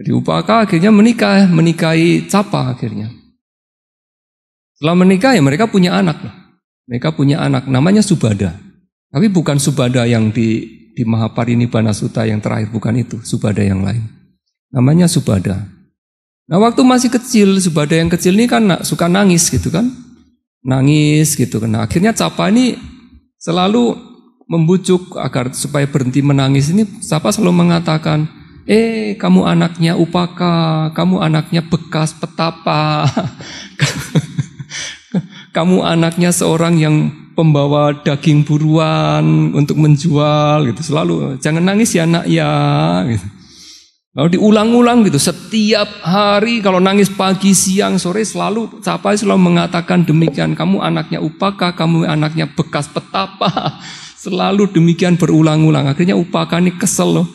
Jadi Upaka akhirnya menikah, menikahi Capa akhirnya. Setelah menikah ya mereka punya anak. loh Mereka punya anak namanya Subada. Tapi bukan Subada yang di di Mahaparinibbana Sutta yang terakhir bukan itu, Subada yang lain. Namanya Subada. Nah waktu masih kecil, Subada yang kecil ini kan suka nangis gitu kan. Nangis gitu kan. Nah, akhirnya Capa ini selalu membujuk agar supaya berhenti menangis ini siapa selalu mengatakan, "Eh, kamu anaknya Upaka, kamu anaknya bekas petapa." kamu anaknya seorang yang pembawa daging buruan untuk menjual gitu selalu jangan nangis ya nak ya gitu. lalu diulang-ulang gitu setiap hari kalau nangis pagi siang sore selalu Capai selalu mengatakan demikian kamu anaknya upaka kamu anaknya bekas petapa Selalu demikian berulang-ulang. Akhirnya upakani kesel loh.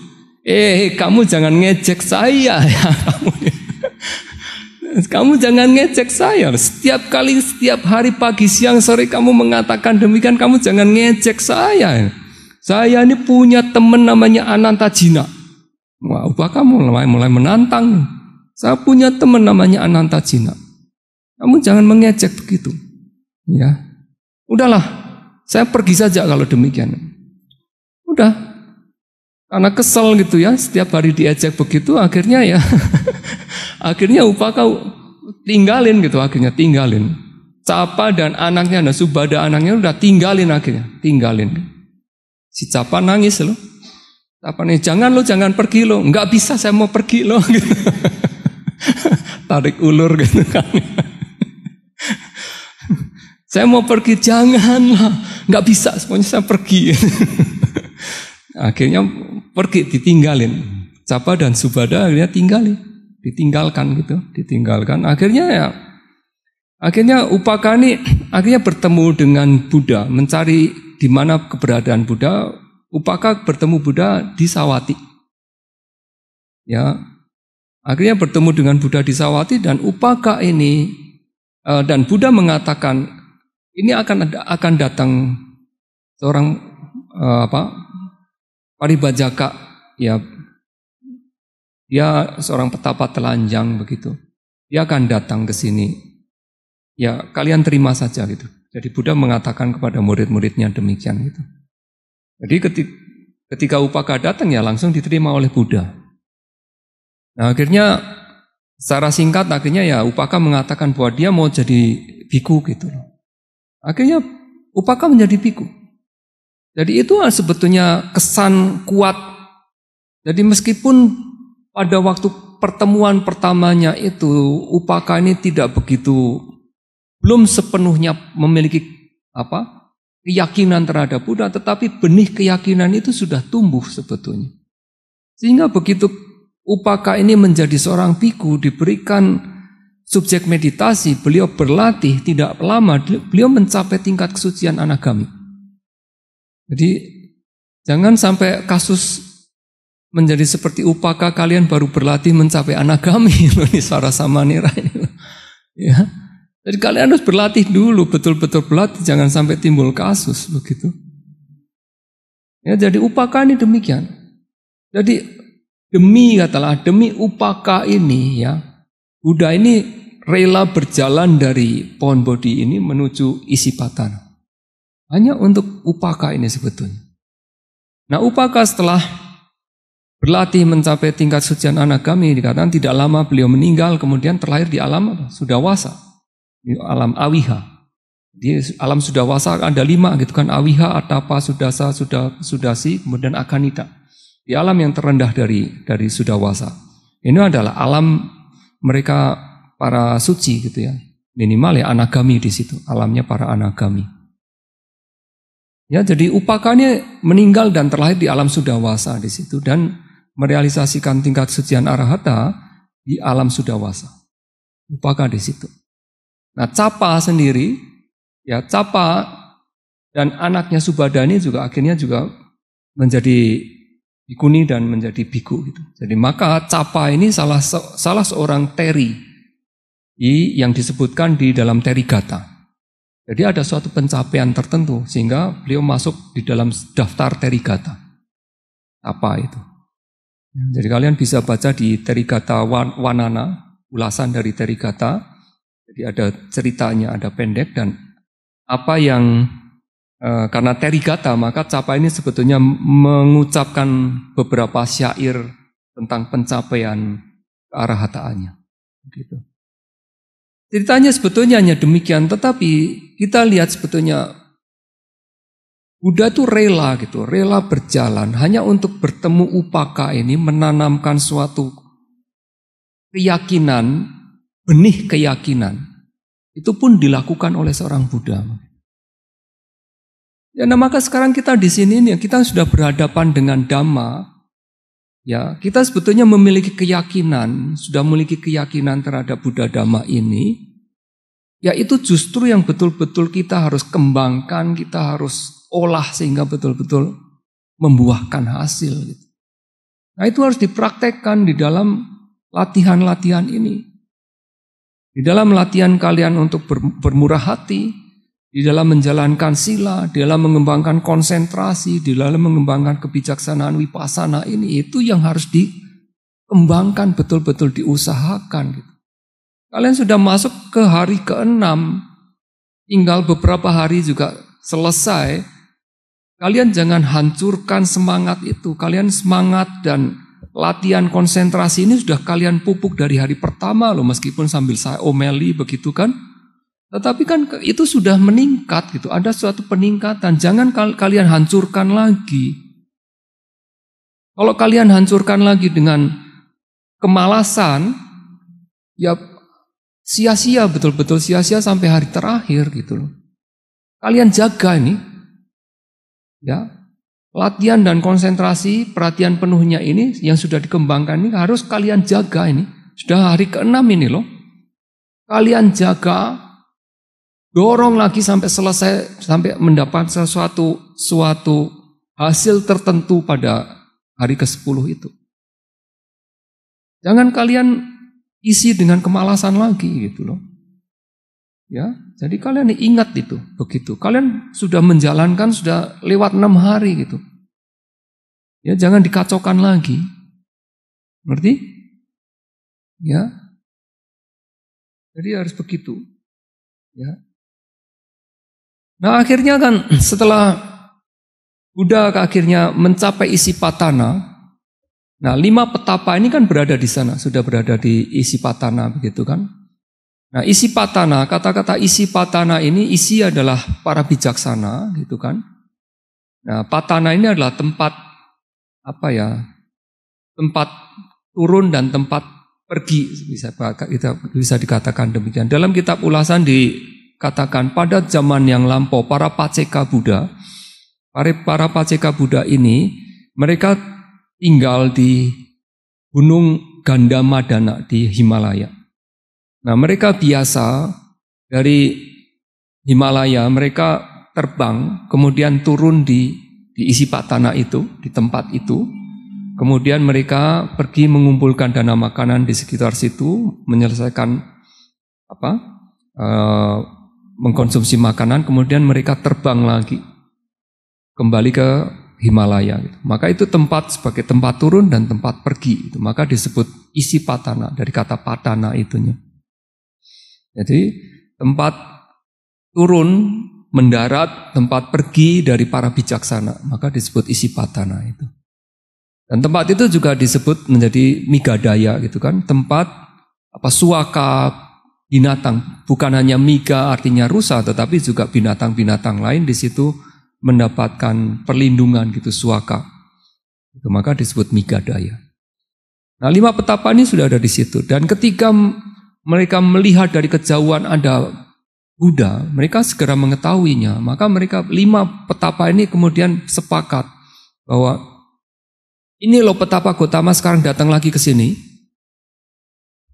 Eh, kamu jangan ngejek saya ya kamu. Kamu jangan ngejek saya. Setiap kali, setiap hari pagi, siang, sore kamu mengatakan demikian, kamu jangan ngejek saya. Saya ini punya teman namanya Ananta Jina. Wah, upah kamu mulai, mulai menantang. Saya punya teman namanya Ananta Jina. Kamu jangan mengejek begitu. Ya. Udahlah, saya pergi saja kalau demikian. Udah. Karena kesel gitu ya, setiap hari diajak begitu akhirnya ya akhirnya upah kau tinggalin gitu akhirnya tinggalin. Capa dan anaknya, nah Subada anaknya udah tinggalin akhirnya, tinggalin. Si Capa nangis loh. Capa nih, jangan lo, jangan pergi lo. Nggak bisa, saya mau pergi lo. Gitu. Tarik ulur gitu kan. Saya mau pergi, janganlah. Nggak bisa, semuanya saya pergi. akhirnya pergi, ditinggalin. Capa dan Subada akhirnya tinggalin. Ditinggalkan gitu, ditinggalkan. Akhirnya ya, akhirnya Upakani akhirnya bertemu dengan Buddha, mencari di mana keberadaan Buddha. Upaka bertemu Buddha di Sawati. Ya, akhirnya bertemu dengan Buddha di Sawati dan Upaka ini eh, dan Buddha mengatakan ini akan ada, akan datang seorang uh, apa paribajaka ya dia seorang petapa telanjang begitu. Dia akan datang ke sini. Ya, kalian terima saja gitu. Jadi Buddha mengatakan kepada murid-muridnya demikian gitu. Jadi ketika, ketika Upaka datang ya langsung diterima oleh Buddha. Nah akhirnya secara singkat akhirnya ya Upaka mengatakan bahwa dia mau jadi biku gitu loh. Akhirnya Upaka menjadi biku. Jadi itu sebetulnya kesan kuat. Jadi meskipun pada waktu pertemuan pertamanya itu Upaka ini tidak begitu belum sepenuhnya memiliki apa keyakinan terhadap Buddha, tetapi benih keyakinan itu sudah tumbuh sebetulnya. Sehingga begitu Upaka ini menjadi seorang biku diberikan subjek meditasi, beliau berlatih tidak lama, beliau mencapai tingkat kesucian anagami. Jadi jangan sampai kasus menjadi seperti upaka kalian baru berlatih mencapai anagami ini suara sama ini. Ya. Jadi kalian harus berlatih dulu, betul-betul berlatih, jangan sampai timbul kasus begitu. Ya, jadi upaka ini demikian. Jadi demi katalah demi upaka ini ya Buddha ini rela berjalan dari pohon bodi ini menuju isi patan. Hanya untuk upaka ini sebetulnya. Nah upaka setelah berlatih mencapai tingkat sucian anak kami dikatakan tidak lama beliau meninggal kemudian terlahir di alam Sudawasa, sudah wasa di alam awiha di alam sudah wasa ada lima gitu kan awiha atapa sudasa sudah sudasi kemudian akanita di alam yang terendah dari dari sudawasa ini adalah alam mereka para suci gitu ya. Minimal ya anagami di situ, alamnya para anagami. Ya, jadi upakannya meninggal dan terlahir di alam sudawasa di situ dan merealisasikan tingkat sucian arahata di alam sudawasa. Upaka di situ. Nah, capa sendiri, ya capa dan anaknya Subadani juga akhirnya juga menjadi bikuni dan menjadi biku gitu. Jadi maka capa ini salah salah seorang teri i yang disebutkan di dalam terigata. Jadi ada suatu pencapaian tertentu sehingga beliau masuk di dalam daftar terigata. Apa itu? Jadi kalian bisa baca di Terigata Wanana, ulasan dari Terigata. Jadi ada ceritanya, ada pendek dan apa yang eh, karena Terigata maka capa ini sebetulnya mengucapkan beberapa syair tentang pencapaian arahataannya. Begitu. Ceritanya sebetulnya hanya demikian, tetapi kita lihat sebetulnya Buddha tuh rela gitu, rela berjalan hanya untuk bertemu upaka ini menanamkan suatu keyakinan, benih keyakinan. Itu pun dilakukan oleh seorang Buddha. Ya, nah maka sekarang kita di sini nih, kita sudah berhadapan dengan dhamma, Ya, kita sebetulnya memiliki keyakinan, sudah memiliki keyakinan terhadap Buddha Dhamma ini, yaitu justru yang betul-betul kita harus kembangkan, kita harus olah sehingga betul-betul membuahkan hasil. Gitu. Nah itu harus dipraktekkan di dalam latihan-latihan ini. Di dalam latihan kalian untuk bermurah hati, di dalam menjalankan sila, di dalam mengembangkan konsentrasi, di dalam mengembangkan kebijaksanaan wipasana ini itu yang harus dikembangkan betul-betul diusahakan. Gitu. Kalian sudah masuk ke hari keenam, tinggal beberapa hari juga selesai. Kalian jangan hancurkan semangat itu. Kalian semangat dan latihan konsentrasi ini sudah kalian pupuk dari hari pertama loh meskipun sambil saya omeli begitu kan. Tetapi kan itu sudah meningkat gitu. Ada suatu peningkatan. Jangan kal kalian hancurkan lagi. Kalau kalian hancurkan lagi dengan kemalasan, ya sia-sia betul-betul sia-sia sampai hari terakhir gitu loh. Kalian jaga ini. Ya. Latihan dan konsentrasi, perhatian penuhnya ini yang sudah dikembangkan ini harus kalian jaga ini. Sudah hari keenam ini loh. Kalian jaga dorong lagi sampai selesai sampai mendapat sesuatu suatu hasil tertentu pada hari ke-10 itu. Jangan kalian isi dengan kemalasan lagi gitu loh. Ya, jadi kalian ingat itu begitu. Kalian sudah menjalankan sudah lewat enam hari gitu. Ya, jangan dikacaukan lagi. Ngerti? Ya. Jadi harus begitu. Ya, Nah akhirnya kan setelah Buddha akhirnya mencapai isi patana, nah lima petapa ini kan berada di sana, sudah berada di isi patana begitu kan. Nah isi patana, kata-kata isi patana ini isi adalah para bijaksana gitu kan. Nah patana ini adalah tempat apa ya, tempat turun dan tempat pergi bisa bisa dikatakan demikian. Dalam kitab ulasan di katakan pada zaman yang lampau para paceka Buddha, para, para paceka Buddha ini mereka tinggal di Gunung Gandamadana di Himalaya. Nah, mereka biasa dari Himalaya mereka terbang kemudian turun di di isi tanah itu, di tempat itu. Kemudian mereka pergi mengumpulkan dana makanan di sekitar situ, menyelesaikan apa? Uh, mengkonsumsi makanan, kemudian mereka terbang lagi kembali ke Himalaya. Gitu. Maka itu tempat sebagai tempat turun dan tempat pergi. Gitu. Maka disebut isi patana dari kata patana itunya. Jadi tempat turun, mendarat, tempat pergi dari para bijaksana. Maka disebut isi patana itu. Dan tempat itu juga disebut menjadi migadaya gitu kan, tempat apa suaka binatang. Bukan hanya miga artinya rusa, tetapi juga binatang-binatang lain di situ mendapatkan perlindungan gitu suaka. Itu maka disebut daya. Nah lima petapa ini sudah ada di situ. Dan ketika mereka melihat dari kejauhan ada Buddha, mereka segera mengetahuinya. Maka mereka lima petapa ini kemudian sepakat bahwa ini loh petapa Gotama sekarang datang lagi ke sini.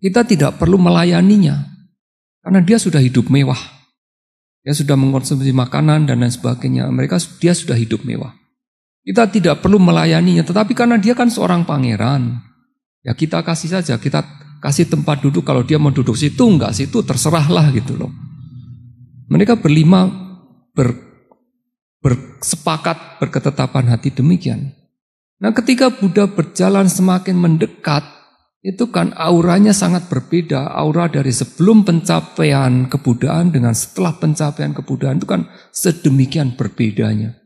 Kita tidak perlu melayaninya. Karena dia sudah hidup mewah. Dia sudah mengkonsumsi makanan dan lain sebagainya. Mereka dia sudah hidup mewah. Kita tidak perlu melayaninya, tetapi karena dia kan seorang pangeran, ya kita kasih saja, kita kasih tempat duduk kalau dia mau duduk situ enggak situ terserahlah gitu loh. Mereka berlima ber, bersepakat berketetapan hati demikian. Nah ketika Buddha berjalan semakin mendekat itu kan auranya sangat berbeda. Aura dari sebelum pencapaian kebudayaan dengan setelah pencapaian kebudayaan itu kan sedemikian berbedanya.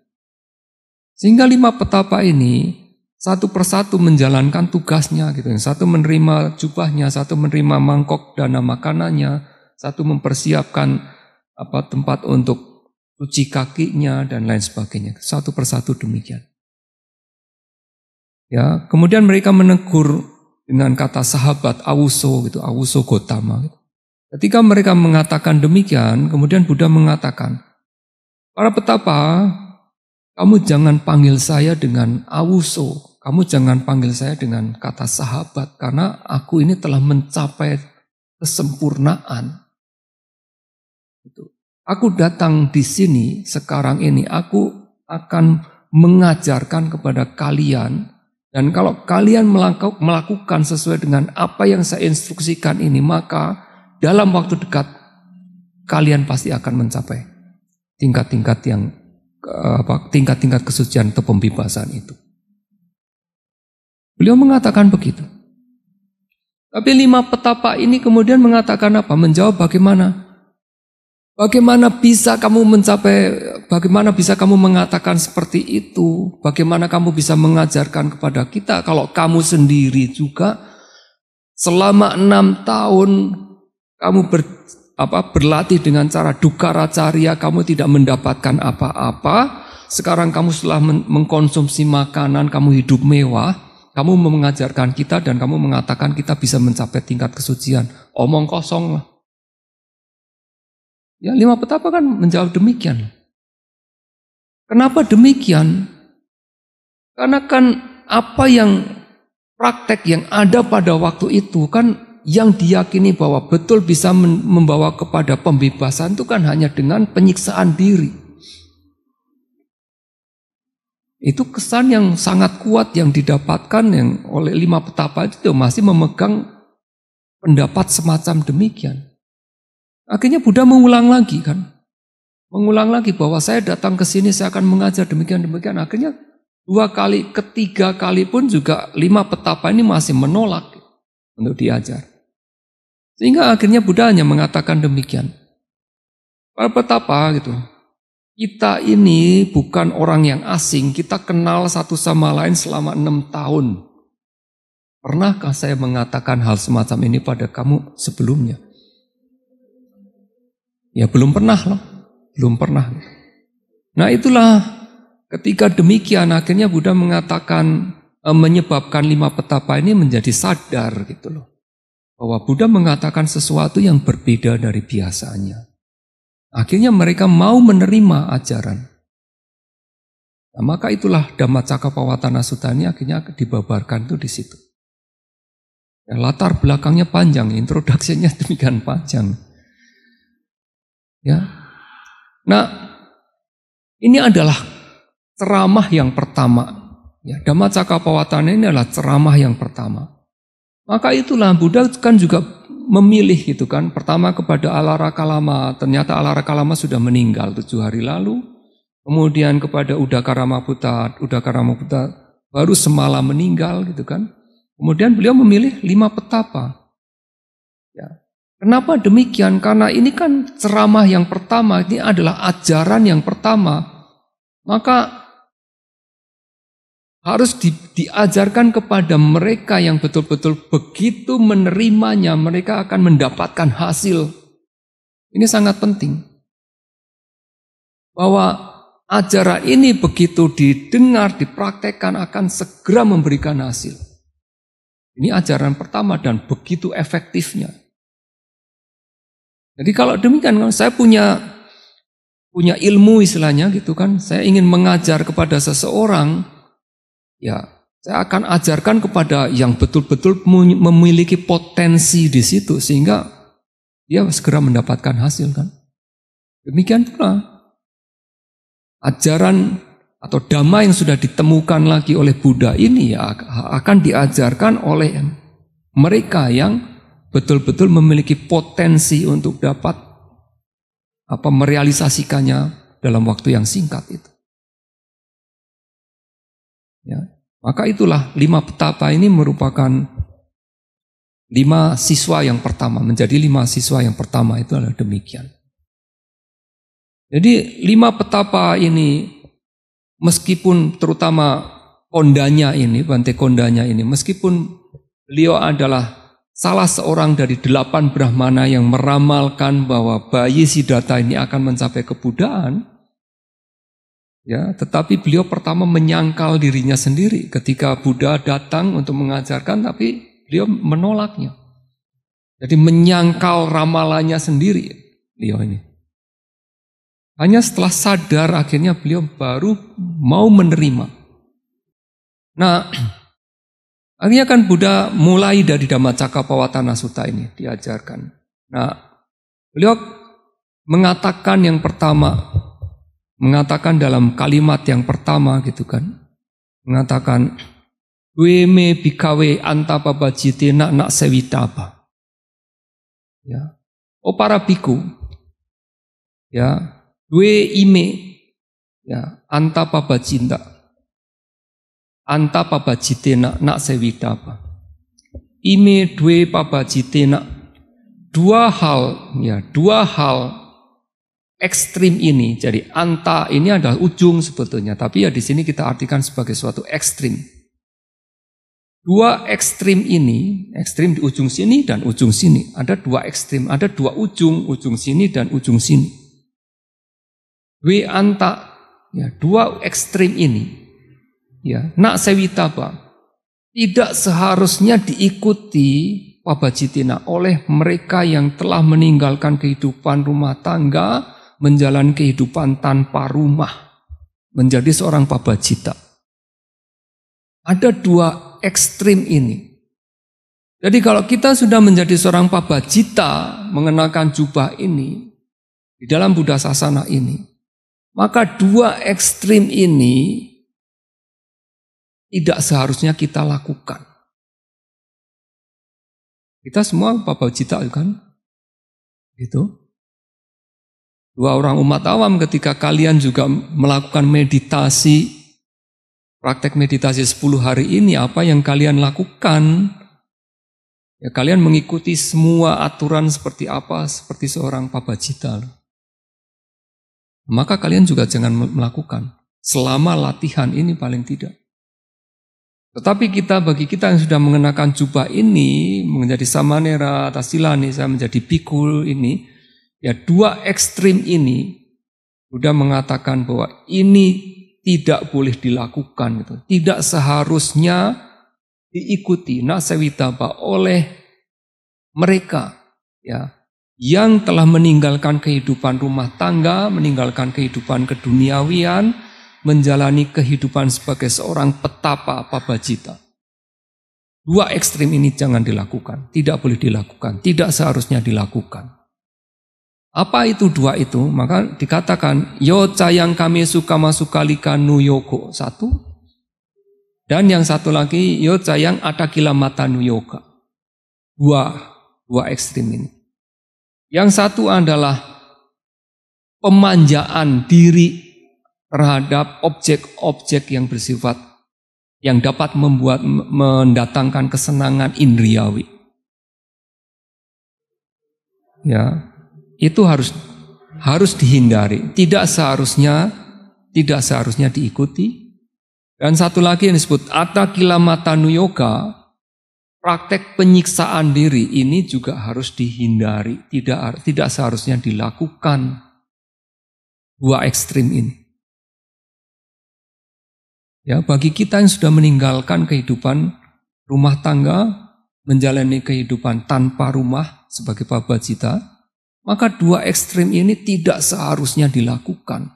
Sehingga lima petapa ini satu persatu menjalankan tugasnya gitu. Satu menerima jubahnya, satu menerima mangkok dana makanannya, satu mempersiapkan apa tempat untuk cuci kakinya dan lain sebagainya. Satu persatu demikian. Ya, kemudian mereka menegur dengan kata sahabat awuso gitu, awuso gotama. Gitu. Ketika mereka mengatakan demikian, kemudian Buddha mengatakan, para petapa, kamu jangan panggil saya dengan awuso, kamu jangan panggil saya dengan kata sahabat, karena aku ini telah mencapai kesempurnaan. Gitu. Aku datang di sini sekarang ini, aku akan mengajarkan kepada kalian dan kalau kalian melakukan sesuai dengan apa yang saya instruksikan ini, maka dalam waktu dekat kalian pasti akan mencapai tingkat-tingkat yang eh, apa, tingkat-tingkat kesucian atau pembebasan itu. Beliau mengatakan begitu. Tapi lima petapa ini kemudian mengatakan apa? Menjawab bagaimana Bagaimana bisa kamu mencapai, bagaimana bisa kamu mengatakan seperti itu? Bagaimana kamu bisa mengajarkan kepada kita kalau kamu sendiri juga selama enam tahun kamu ber, apa, berlatih dengan cara dukaracarya, kamu tidak mendapatkan apa-apa. Sekarang kamu setelah mengkonsumsi makanan, kamu hidup mewah, kamu mengajarkan kita dan kamu mengatakan kita bisa mencapai tingkat kesucian. Omong kosong lah. Ya lima petapa kan menjawab demikian. Kenapa demikian? Karena kan apa yang praktek yang ada pada waktu itu kan yang diyakini bahwa betul bisa membawa kepada pembebasan itu kan hanya dengan penyiksaan diri. Itu kesan yang sangat kuat yang didapatkan yang oleh lima petapa itu masih memegang pendapat semacam demikian. Akhirnya Buddha mengulang lagi kan. Mengulang lagi bahwa saya datang ke sini saya akan mengajar demikian-demikian. Akhirnya dua kali, ketiga kali pun juga lima petapa ini masih menolak untuk diajar. Sehingga akhirnya Buddha hanya mengatakan demikian. Para petapa gitu, kita ini bukan orang yang asing, kita kenal satu sama lain selama enam tahun. Pernahkah saya mengatakan hal semacam ini pada kamu sebelumnya? Ya belum pernah loh, belum pernah. Nah itulah ketika demikian akhirnya Buddha mengatakan e, menyebabkan lima petapa ini menjadi sadar gitu loh. Bahwa Buddha mengatakan sesuatu yang berbeda dari biasanya. Akhirnya mereka mau menerima ajaran. Nah, maka itulah Dhamma Cakapawatana Sutta ini akhirnya dibabarkan tuh di situ. Ya, latar belakangnya panjang, introduksinya demikian panjang. Ya. Nah, ini adalah ceramah yang pertama. Ya, Dhamma Cakapawatan ini adalah ceramah yang pertama. Maka itulah Buddha kan juga memilih gitu kan. Pertama kepada Alara Kalama. Ternyata Alara Kalama sudah meninggal tujuh hari lalu. Kemudian kepada Udakarama Buddha. Udakarama Buddha baru semalam meninggal gitu kan. Kemudian beliau memilih lima petapa. Ya. Kenapa demikian? Karena ini kan ceramah yang pertama, ini adalah ajaran yang pertama. Maka harus di, diajarkan kepada mereka yang betul-betul begitu menerimanya, mereka akan mendapatkan hasil. Ini sangat penting. Bahwa ajaran ini begitu didengar, dipraktekkan akan segera memberikan hasil. Ini ajaran pertama dan begitu efektifnya. Jadi kalau demikian saya punya punya ilmu istilahnya gitu kan, saya ingin mengajar kepada seseorang, ya saya akan ajarkan kepada yang betul-betul memiliki potensi di situ sehingga dia segera mendapatkan hasil kan. Demikian pula ajaran atau dhamma yang sudah ditemukan lagi oleh Buddha ini ya akan diajarkan oleh mereka yang betul-betul memiliki potensi untuk dapat apa merealisasikannya dalam waktu yang singkat itu. Ya, maka itulah lima petapa ini merupakan lima siswa yang pertama menjadi lima siswa yang pertama itu adalah demikian. Jadi lima petapa ini meskipun terutama kondanya ini, Bante kondanya ini, meskipun beliau adalah Salah seorang dari delapan Brahmana yang meramalkan bahwa bayi Siddhartha ini akan mencapai kebudaan, Ya, tetapi beliau pertama menyangkal dirinya sendiri ketika Buddha datang untuk mengajarkan tapi beliau menolaknya. Jadi menyangkal ramalannya sendiri beliau ini. Hanya setelah sadar akhirnya beliau baru mau menerima. Nah, Akhirnya kan Buddha mulai dari Dhammacakka Pawatana Sutta ini diajarkan. Nah, beliau mengatakan yang pertama, mengatakan dalam kalimat yang pertama gitu kan, mengatakan Weme bikawe antapa bajite nak nak apa Ya. O oh, para biku, ya, dwe ime, ya, antapa bajinta anta pabajitena nak apa Ime papa nak Dua hal, ya dua hal ekstrim ini. Jadi anta ini adalah ujung sebetulnya. Tapi ya di sini kita artikan sebagai suatu ekstrim. Dua ekstrim ini, ekstrim di ujung sini dan ujung sini. Ada dua ekstrim, ada dua ujung, ujung sini dan ujung sini. We anta, ya dua ekstrim ini ya nak sewitaba tidak seharusnya diikuti wabajitina oleh mereka yang telah meninggalkan kehidupan rumah tangga menjalani kehidupan tanpa rumah menjadi seorang pabajita ada dua ekstrim ini jadi kalau kita sudah menjadi seorang pabajita mengenakan jubah ini di dalam Buddha Sasana ini, maka dua ekstrim ini tidak seharusnya kita lakukan. Kita semua Bapak Cita kan? Gitu. Dua orang umat awam ketika kalian juga melakukan meditasi, praktek meditasi 10 hari ini, apa yang kalian lakukan? Ya, kalian mengikuti semua aturan seperti apa, seperti seorang Bapak cita. Maka kalian juga jangan melakukan. Selama latihan ini paling tidak. Tetapi kita bagi kita yang sudah mengenakan jubah ini menjadi samanera, tasilani, saya menjadi pikul ini, ya dua ekstrim ini sudah mengatakan bahwa ini tidak boleh dilakukan gitu. Tidak seharusnya diikuti nasewitaba oleh mereka ya yang telah meninggalkan kehidupan rumah tangga, meninggalkan kehidupan keduniawian menjalani kehidupan sebagai seorang petapa pabajita. Dua ekstrim ini jangan dilakukan, tidak boleh dilakukan, tidak seharusnya dilakukan. Apa itu dua itu? Maka dikatakan, yo cayang kami suka masukalika nuyoko, satu. Dan yang satu lagi, yo cayang atakila mata nuyoka. Dua, dua ekstrim ini. Yang satu adalah pemanjaan diri terhadap objek-objek yang bersifat yang dapat membuat mendatangkan kesenangan indriawi. Ya, itu harus harus dihindari. Tidak seharusnya tidak seharusnya diikuti. Dan satu lagi yang disebut atakilamatanu yoga, praktek penyiksaan diri ini juga harus dihindari. Tidak tidak seharusnya dilakukan dua ekstrim ini. Ya, bagi kita yang sudah meninggalkan kehidupan rumah tangga, menjalani kehidupan tanpa rumah sebagai cita, maka dua ekstrim ini tidak seharusnya dilakukan.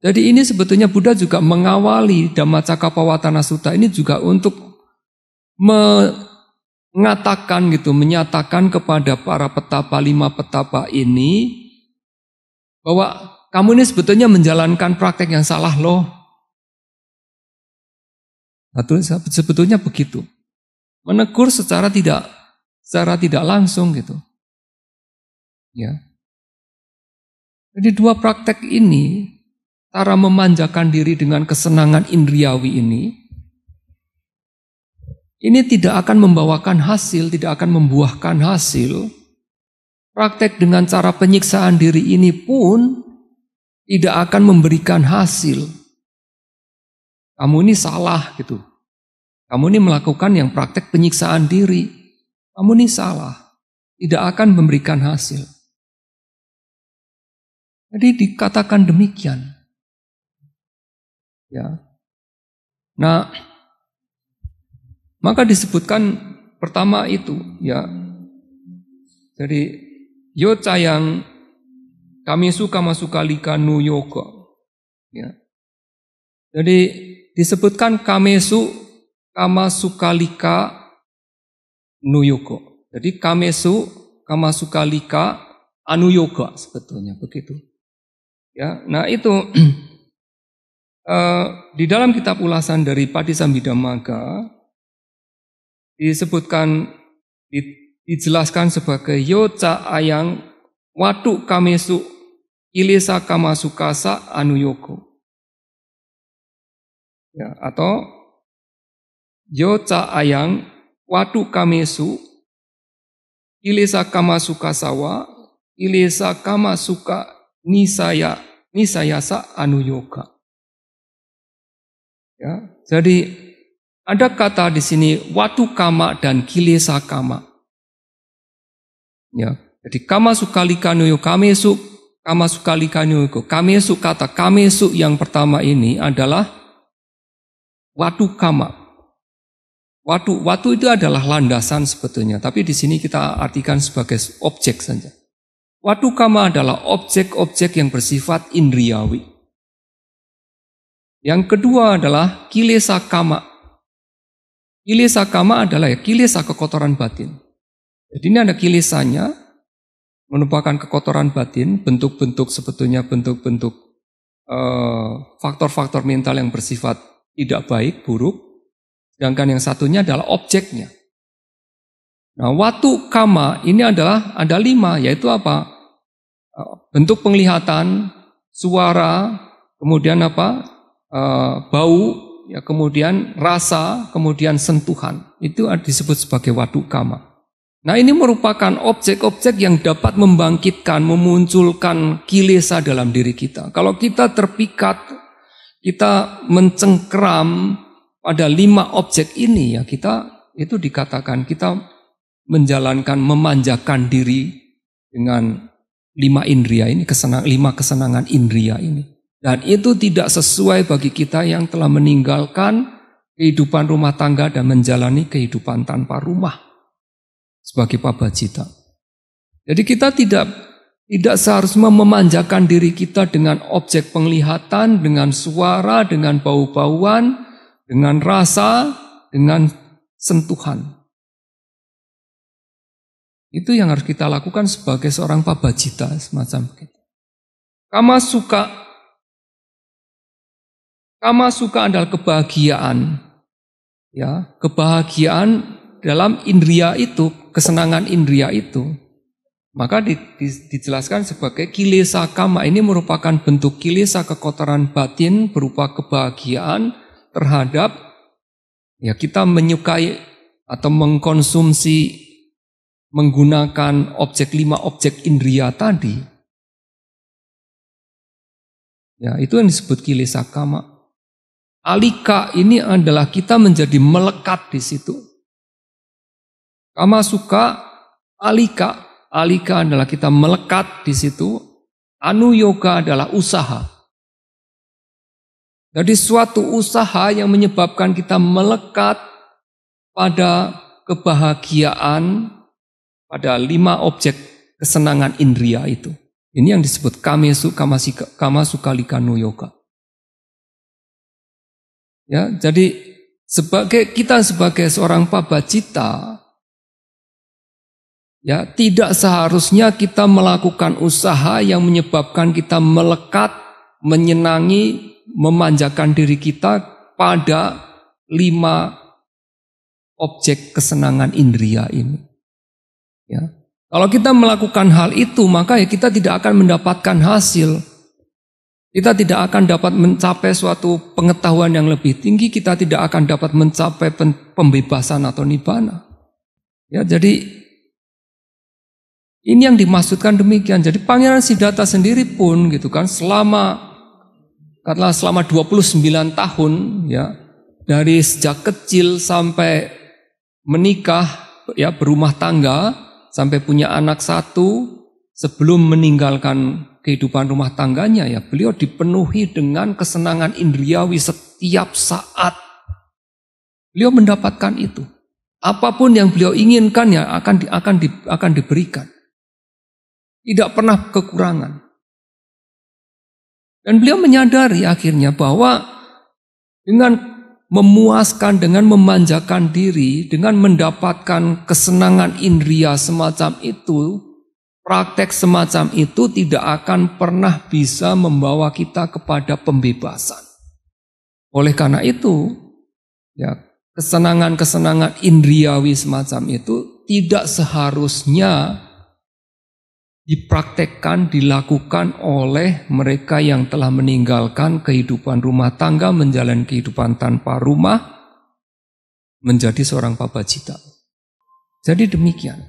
Jadi ini sebetulnya Buddha juga mengawali Dhamma Cakapawatana Sutta ini juga untuk mengatakan gitu, menyatakan kepada para petapa lima petapa ini bahwa kamu ini sebetulnya menjalankan praktek yang salah loh. Satu sebetulnya begitu. Menegur secara tidak secara tidak langsung gitu. Ya. Jadi dua praktek ini, cara memanjakan diri dengan kesenangan indriawi ini, ini tidak akan membawakan hasil, tidak akan membuahkan hasil. Praktek dengan cara penyiksaan diri ini pun tidak akan memberikan hasil. Kamu ini salah gitu. Kamu ini melakukan yang praktek penyiksaan diri. Kamu ini salah. Tidak akan memberikan hasil. Jadi dikatakan demikian. Ya. Nah, maka disebutkan pertama itu ya. Jadi yoca yang kami suka kali kanu yoga. Ya. Jadi disebutkan kamesu kamasukalika nuyoko. Jadi kamesu kamasukalika anuyoga sebetulnya begitu. Ya, nah itu eh, di dalam kitab ulasan dari Padisambidamaga disebutkan dijelaskan sebagai yoca ayang watu kamesu ilesa kamasukasa anuyoko ya, atau yoca ayang watu kamesu ilesa kama suka sawa ilesa kama suka nisaya nisayasa anu yoga. Ya, jadi ada kata di sini watu kama dan kilesa kama. Ya, jadi kama suka yoga kamesu kama suka yoga kamesu kata kamesu yang pertama ini adalah Watu kama. Watu, watu itu adalah landasan sebetulnya, tapi di sini kita artikan sebagai objek saja. Watu kama adalah objek-objek yang bersifat indriawi. Yang kedua adalah kilesa kama. Kilesa kama adalah ya, kilesa kekotoran batin. Jadi ini ada kilesanya, merupakan kekotoran batin, bentuk-bentuk sebetulnya bentuk-bentuk eh, faktor-faktor mental yang bersifat tidak baik, buruk. Sedangkan yang satunya adalah objeknya. Nah, watu kama ini adalah ada lima, yaitu apa? Eh, bentuk penglihatan, suara, kemudian apa? Eh, bau, ya kemudian rasa, kemudian sentuhan. Itu disebut sebagai watu kama. Nah, ini merupakan objek-objek yang dapat membangkitkan, memunculkan kilesa dalam diri kita. Kalau kita terpikat kita mencengkram pada lima objek ini ya kita itu dikatakan kita menjalankan memanjakan diri dengan lima indria ini kesenang lima kesenangan indria ini dan itu tidak sesuai bagi kita yang telah meninggalkan kehidupan rumah tangga dan menjalani kehidupan tanpa rumah sebagai pabajita. Jadi kita tidak tidak seharusnya memanjakan diri kita dengan objek penglihatan, dengan suara, dengan bau-bauan, dengan rasa, dengan sentuhan. Itu yang harus kita lakukan sebagai seorang pabajita semacam itu. Kama suka, kama suka adalah kebahagiaan. Ya, kebahagiaan dalam indria itu, kesenangan indria itu. Maka di, di, dijelaskan sebagai kilesa kama ini merupakan bentuk kilesa kekotoran batin berupa kebahagiaan terhadap ya kita menyukai atau mengkonsumsi menggunakan objek lima objek indria tadi. Ya, itu yang disebut kilesa kama. Alika ini adalah kita menjadi melekat di situ. Kama suka alika alika adalah kita melekat di situ, anu yoga adalah usaha. Jadi suatu usaha yang menyebabkan kita melekat pada kebahagiaan pada lima objek kesenangan indria itu. Ini yang disebut kamesu kamasika, nu yoga. Ya, jadi sebagai kita sebagai seorang pabacita Ya, tidak seharusnya kita melakukan usaha yang menyebabkan kita melekat, menyenangi, memanjakan diri kita pada lima objek kesenangan indria ini. Ya. Kalau kita melakukan hal itu, maka ya kita tidak akan mendapatkan hasil. Kita tidak akan dapat mencapai suatu pengetahuan yang lebih tinggi, kita tidak akan dapat mencapai pembebasan atau nibbana. Ya, jadi ini yang dimaksudkan demikian. Jadi Pangeran Sidata sendiri pun gitu kan selama katakanlah selama 29 tahun ya dari sejak kecil sampai menikah ya berumah tangga sampai punya anak satu sebelum meninggalkan kehidupan rumah tangganya ya beliau dipenuhi dengan kesenangan indriawi setiap saat beliau mendapatkan itu apapun yang beliau inginkan ya akan akan di, akan diberikan tidak pernah kekurangan. Dan beliau menyadari akhirnya bahwa dengan memuaskan, dengan memanjakan diri, dengan mendapatkan kesenangan indria semacam itu, praktek semacam itu tidak akan pernah bisa membawa kita kepada pembebasan. Oleh karena itu, ya kesenangan-kesenangan indriawi semacam itu tidak seharusnya dipraktekkan, dilakukan oleh mereka yang telah meninggalkan kehidupan rumah tangga, menjalani kehidupan tanpa rumah, menjadi seorang cita. Jadi demikian.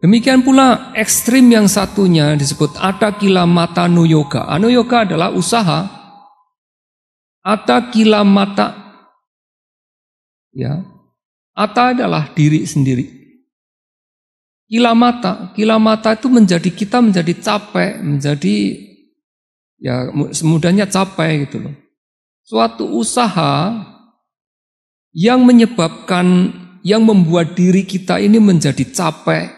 Demikian pula ekstrim yang satunya disebut Atakila Mata Nuyoga. Anuyoga adalah usaha. Atakila Mata. Ya. Ata adalah diri sendiri. Kila mata, kila mata itu menjadi kita menjadi capek, menjadi ya semudahnya capek gitu loh. Suatu usaha yang menyebabkan yang membuat diri kita ini menjadi capek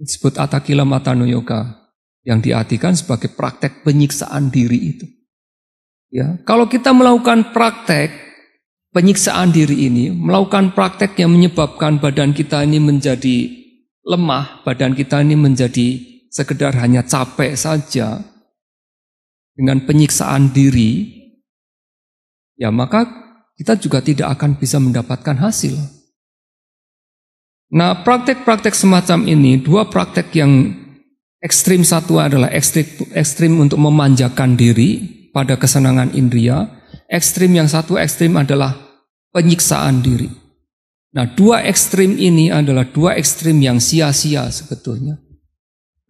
disebut atakila no yoga yang diartikan sebagai praktek penyiksaan diri itu. Ya, kalau kita melakukan praktek penyiksaan diri ini, melakukan praktek yang menyebabkan badan kita ini menjadi lemah, badan kita ini menjadi sekedar hanya capek saja dengan penyiksaan diri, ya maka kita juga tidak akan bisa mendapatkan hasil. Nah, praktek-praktek semacam ini, dua praktek yang ekstrim satu adalah ekstrim, ekstrim untuk memanjakan diri pada kesenangan indria, ekstrim yang satu ekstrim adalah penyiksaan diri. Nah, dua ekstrim ini adalah dua ekstrim yang sia-sia sebetulnya.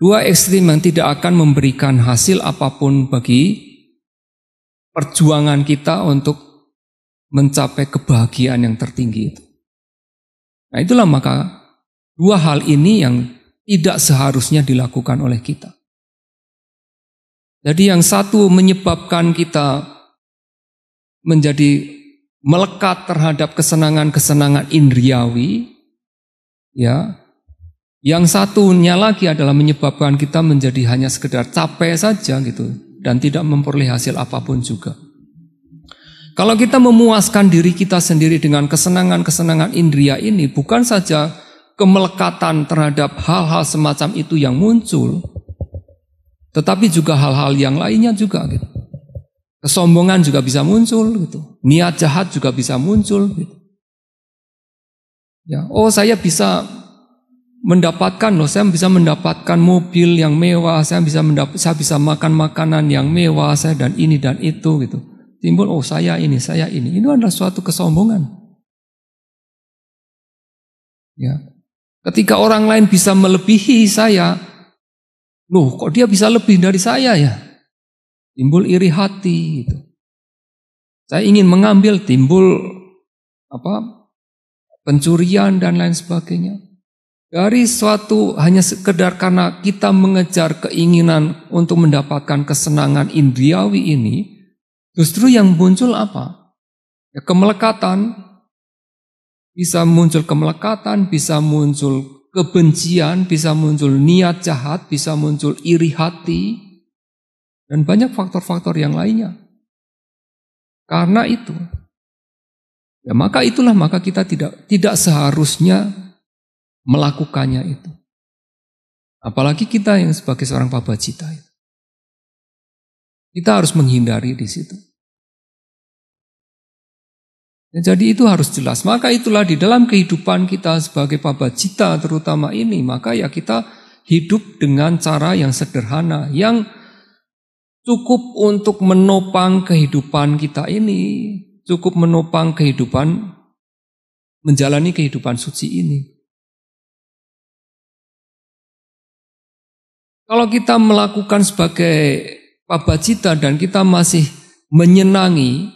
Dua ekstrim yang tidak akan memberikan hasil apapun bagi perjuangan kita untuk mencapai kebahagiaan yang tertinggi itu. Nah, itulah maka dua hal ini yang tidak seharusnya dilakukan oleh kita. Jadi yang satu menyebabkan kita menjadi melekat terhadap kesenangan-kesenangan indriawi, ya. Yang satunya lagi adalah menyebabkan kita menjadi hanya sekedar capek saja gitu dan tidak memperoleh hasil apapun juga. Kalau kita memuaskan diri kita sendiri dengan kesenangan-kesenangan indria ini bukan saja kemelekatan terhadap hal-hal semacam itu yang muncul, tetapi juga hal-hal yang lainnya juga gitu. Kesombongan juga bisa muncul gitu. Niat jahat juga bisa muncul gitu. Ya, oh saya bisa mendapatkan loh, saya bisa mendapatkan mobil yang mewah, saya bisa mendapat saya bisa makan makanan yang mewah, saya dan ini dan itu gitu. Timbul oh saya ini, saya ini. Itu adalah suatu kesombongan. Ya. Ketika orang lain bisa melebihi saya, loh kok dia bisa lebih dari saya ya? timbul iri hati itu Saya ingin mengambil timbul apa pencurian dan lain sebagainya. Dari suatu hanya sekedar karena kita mengejar keinginan untuk mendapatkan kesenangan indriawi ini, justru yang muncul apa? Ya, kemelekatan, bisa muncul kemelekatan, bisa muncul kebencian, bisa muncul niat jahat, bisa muncul iri hati, dan banyak faktor-faktor yang lainnya. Karena itu, ya maka itulah maka kita tidak tidak seharusnya melakukannya itu. Apalagi kita yang sebagai seorang pabacita itu. Kita harus menghindari di situ. Ya, jadi itu harus jelas. Maka itulah di dalam kehidupan kita sebagai pabacita terutama ini, maka ya kita hidup dengan cara yang sederhana, yang cukup untuk menopang kehidupan kita ini, cukup menopang kehidupan menjalani kehidupan suci ini. Kalau kita melakukan sebagai pabacita dan kita masih menyenangi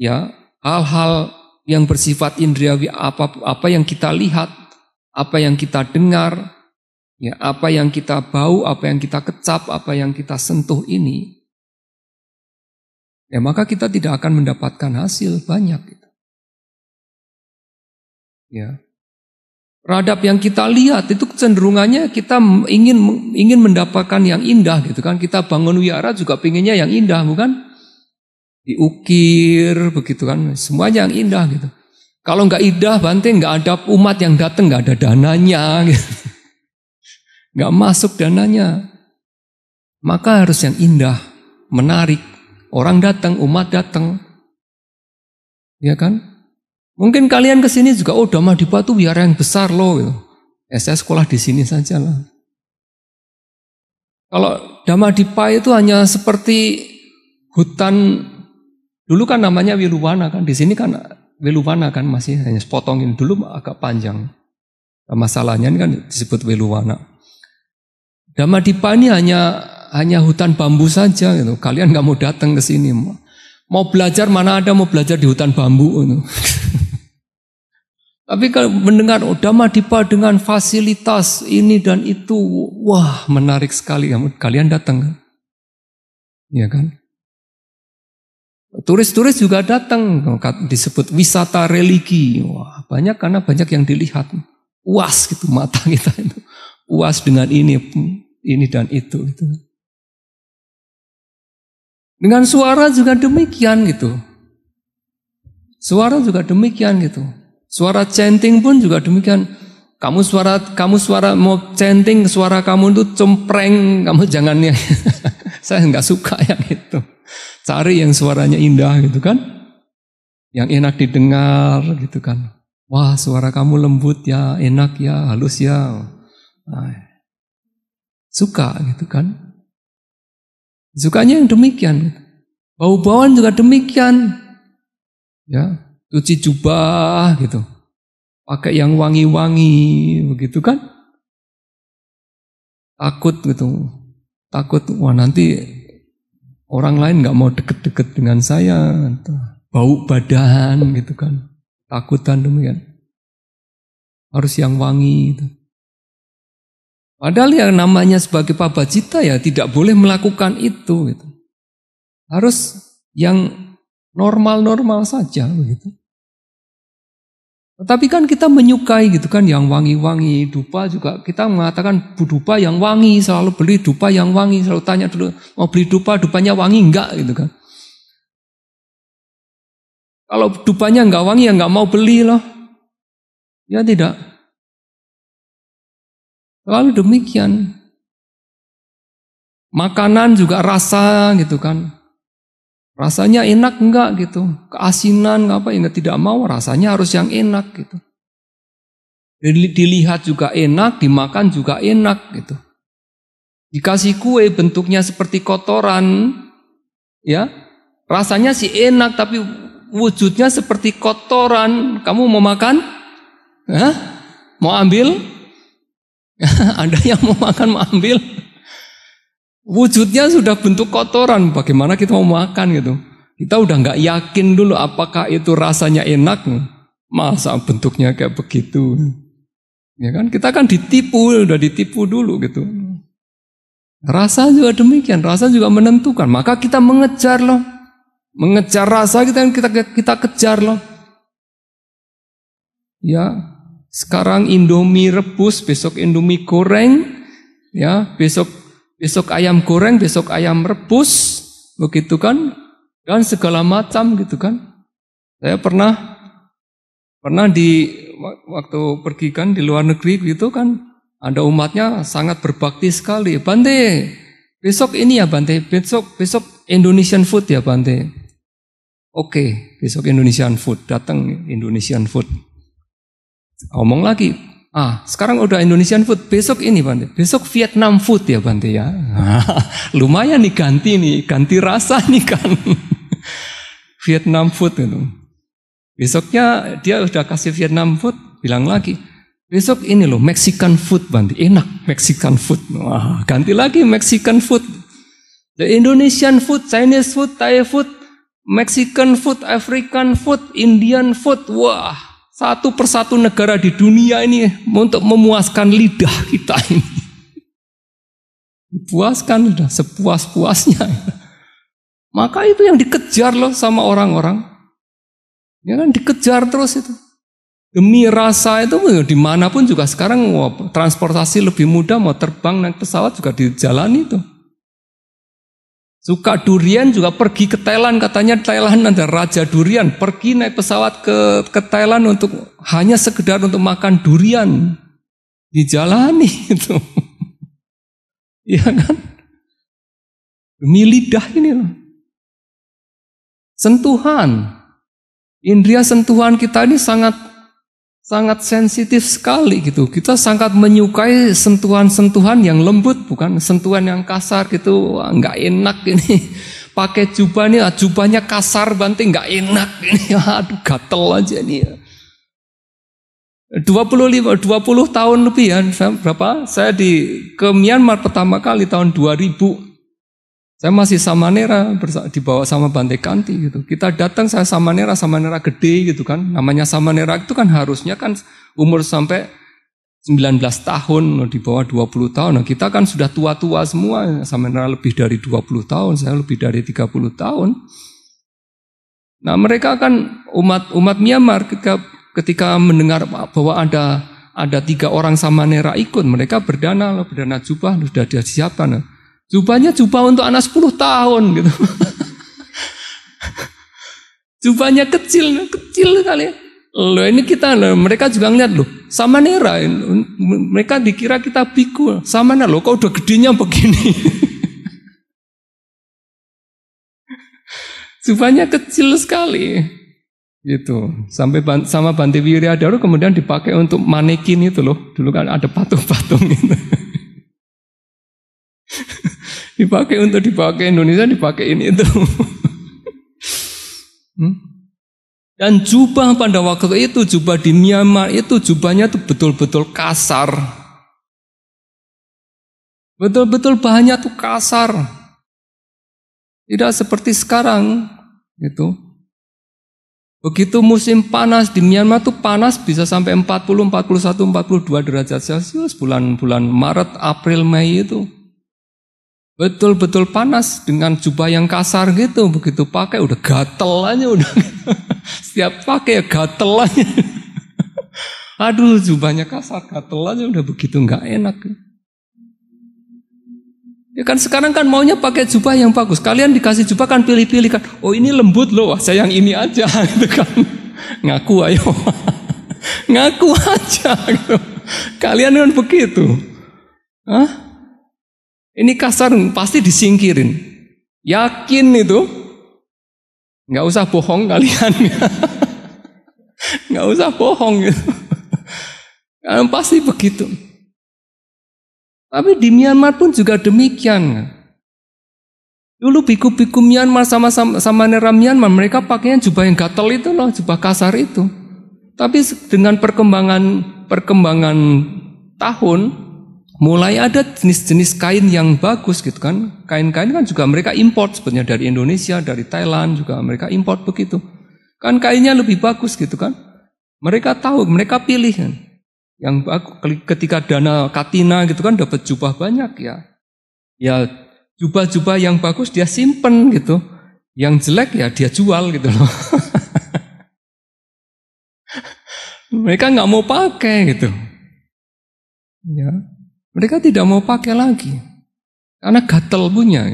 ya hal-hal yang bersifat indriawi apa apa yang kita lihat, apa yang kita dengar, Ya, apa yang kita bau, apa yang kita kecap, apa yang kita sentuh ini, ya maka kita tidak akan mendapatkan hasil banyak. Ya, terhadap yang kita lihat itu cenderungannya kita ingin ingin mendapatkan yang indah gitu kan kita bangun wiara juga pinginnya yang indah bukan diukir begitu kan semuanya yang indah gitu kalau nggak indah banteng nggak ada umat yang datang nggak ada dananya gitu nggak masuk dananya. Maka harus yang indah, menarik. Orang datang, umat datang. Ya kan? Mungkin kalian ke sini juga, oh damah di batu biar yang besar loh. Gitu. Ya saya sekolah di sini saja lah. Kalau Dhamma Dipa itu hanya seperti hutan, dulu kan namanya Wiluwana kan, di sini kan Wiluwana kan masih hanya sepotongin, dulu agak panjang. Masalahnya ini kan disebut Wiluwana. Damadipa ini hanya hanya hutan bambu saja gitu. Kalian nggak mau datang ke sini. Mau belajar mana ada mau belajar di hutan bambu gitu. Tapi kalau mendengar oh, Damadipa dengan fasilitas ini dan itu, wah menarik sekali. Ya, kalian datang, ya kan? Turis-turis juga datang, disebut wisata religi. Wah banyak karena banyak yang dilihat, Uas gitu mata kita itu, puas dengan ini, ini dan itu gitu. Dengan suara juga demikian gitu. Suara juga demikian gitu. Suara chanting pun juga demikian. Kamu suara kamu suara mau chanting suara kamu itu cempreng, kamu jangan ya. Saya nggak suka yang itu. Cari yang suaranya indah gitu kan. Yang enak didengar gitu kan. Wah, suara kamu lembut ya, enak ya, halus ya. Nah, suka gitu kan. Sukanya yang demikian. Gitu. Bau-bauan juga demikian. Ya, cuci jubah gitu. Pakai yang wangi-wangi begitu kan. Takut gitu. Takut wah nanti orang lain nggak mau deket-deket dengan saya. Gitu. Bau badan gitu kan. Takutan demikian. Harus yang wangi gitu. Padahal yang namanya sebagai pabacita ya tidak boleh melakukan itu. Gitu. Harus yang normal-normal saja Gitu. Tetapi kan kita menyukai gitu kan yang wangi-wangi, dupa juga kita mengatakan bu dupa yang wangi, selalu beli dupa yang wangi, selalu tanya dulu mau beli dupa, dupanya wangi enggak gitu kan. Kalau dupanya enggak wangi ya enggak mau beli loh. Ya tidak. Selalu demikian. Makanan juga rasa gitu kan. Rasanya enak enggak gitu. Keasinan apa enggak tidak mau rasanya harus yang enak gitu. Dilihat juga enak, dimakan juga enak gitu. Dikasih kue bentuknya seperti kotoran ya. Rasanya sih enak tapi wujudnya seperti kotoran. Kamu mau makan? Hah? Mau ambil? ada yang mau makan mau ambil. Wujudnya sudah bentuk kotoran, bagaimana kita mau makan gitu. Kita udah nggak yakin dulu apakah itu rasanya enak. Masa bentuknya kayak begitu. Ya kan kita kan ditipu, udah ditipu dulu gitu. Rasa juga demikian, rasa juga menentukan. Maka kita mengejar loh. Mengejar rasa kita kita kita kejar loh. Ya, sekarang Indomie rebus, besok Indomie goreng, ya, besok besok ayam goreng, besok ayam rebus, begitu kan? Dan segala macam gitu kan. Saya pernah pernah di waktu pergi kan di luar negeri gitu kan, ada umatnya sangat berbakti sekali. Bante, besok ini ya Bante, besok besok Indonesian food ya Bante. Oke, besok Indonesian food, datang Indonesian food. Omong lagi, ah sekarang udah Indonesian food, besok ini Bante, besok Vietnam food ya Bante ya. lumayan nih ganti nih, ganti rasa nih kan. Vietnam food itu. Besoknya dia udah kasih Vietnam food, bilang lagi, besok ini loh Mexican food Bante, enak Mexican food. Wah, ganti lagi Mexican food. The Indonesian food, Chinese food, Thai food, Mexican food, African food, Indian food, wah satu persatu negara di dunia ini untuk memuaskan lidah kita ini. puaskan lidah sepuas-puasnya. Maka itu yang dikejar loh sama orang-orang. Ya kan dikejar terus itu. Demi rasa itu ya, dimanapun juga sekarang transportasi lebih mudah mau terbang naik pesawat juga dijalani jalan itu. Suka durian juga pergi ke Thailand, katanya Thailand ada raja durian, pergi naik pesawat ke, ke Thailand untuk hanya sekedar untuk makan durian. Dijalani itu. ya kan? Demi lidah ini loh. Sentuhan. Indria sentuhan kita ini sangat sangat sensitif sekali gitu. Kita sangat menyukai sentuhan-sentuhan yang lembut, bukan sentuhan yang kasar gitu. Nggak enak ini. Pakai jubah ini, ah, jubahnya kasar banting nggak enak ini. Aduh gatel aja nih. 25, 20 tahun lebih ya, berapa? Saya di ke Myanmar pertama kali tahun 2000 saya masih sama Samanera dibawa sama Bante Kanti gitu. Kita datang saya sama Nera sama Nera gede gitu kan. Namanya sama Nera itu kan harusnya kan umur sampai 19 tahun, di bawah 20 tahun. Nah, kita kan sudah tua-tua semua. Sama Nera lebih dari 20 tahun, saya lebih dari 30 tahun. Nah, mereka kan umat umat Myanmar ketika, ketika mendengar bahwa ada ada tiga orang sama Nera ikut, mereka berdana, berdana jubah sudah disiapkan. Nah, Jubahnya jubah untuk anak 10 tahun gitu. jubahnya kecil, kecil sekali. Loh ini kita, loh, mereka juga ngeliat loh, sama nera. Mereka dikira kita pikul. Sama nera, loh kok udah gedenya begini. jubahnya kecil sekali. Gitu. Sampai ban, sama Banti Wiryadaro kemudian dipakai untuk manekin itu loh. Dulu kan ada patung-patung gitu. Dipakai untuk dipakai Indonesia, dipakai ini itu. Hmm? Dan jubah pada waktu itu, jubah di Myanmar itu jubahnya itu betul-betul kasar. Betul-betul bahannya tuh kasar. Tidak seperti sekarang itu. Begitu musim panas di Myanmar tuh panas bisa sampai 40, 41, 42 derajat Celcius bulan-bulan Maret, April, Mei itu betul-betul panas dengan jubah yang kasar gitu begitu pakai udah gatel aja udah setiap pakai ya gatel aja aduh jubahnya kasar gatel aja udah begitu nggak enak ya kan sekarang kan maunya pakai jubah yang bagus kalian dikasih jubah kan pilih-pilih kan oh ini lembut loh wah saya ini aja gitu kan ngaku ayo ngaku aja gitu. kalian kan begitu Hah? Ini kasar, pasti disingkirin. Yakin itu. Nggak usah bohong kalian. Nggak usah bohong. Gitu. pasti begitu. Tapi di Myanmar pun juga demikian. Dulu biku-biku Myanmar sama, sama sama Myanmar mereka pakainya jubah yang gatel itu loh, jubah kasar itu. Tapi dengan perkembangan perkembangan tahun mulai ada jenis-jenis kain yang bagus gitu kan. Kain-kain kan juga mereka import sebenarnya dari Indonesia, dari Thailand juga mereka import begitu. Kan kainnya lebih bagus gitu kan. Mereka tahu, mereka pilih kan. Yang bagus, ketika dana katina gitu kan dapat jubah banyak ya. Ya jubah-jubah yang bagus dia simpen gitu. Yang jelek ya dia jual gitu loh. mereka nggak mau pakai gitu. Ya, mereka tidak mau pakai lagi. Karena gatel punya.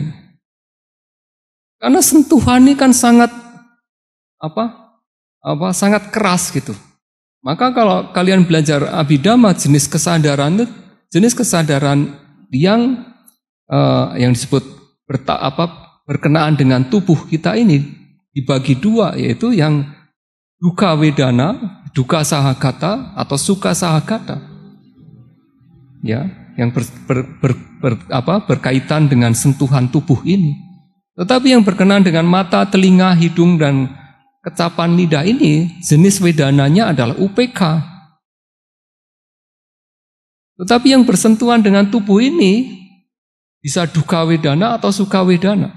Karena sentuhan ini kan sangat apa? Apa sangat keras gitu. Maka kalau kalian belajar abidama jenis kesadaran jenis kesadaran yang uh, yang disebut berta, apa berkenaan dengan tubuh kita ini dibagi dua yaitu yang duka wedana, duka sahagata atau suka sahagata. Ya, yang ber, ber, ber, ber, apa, berkaitan dengan sentuhan tubuh ini. Tetapi yang berkenan dengan mata, telinga, hidung, dan kecapan lidah ini, jenis wedananya adalah UPK. Tetapi yang bersentuhan dengan tubuh ini, bisa duka wedana atau suka wedana.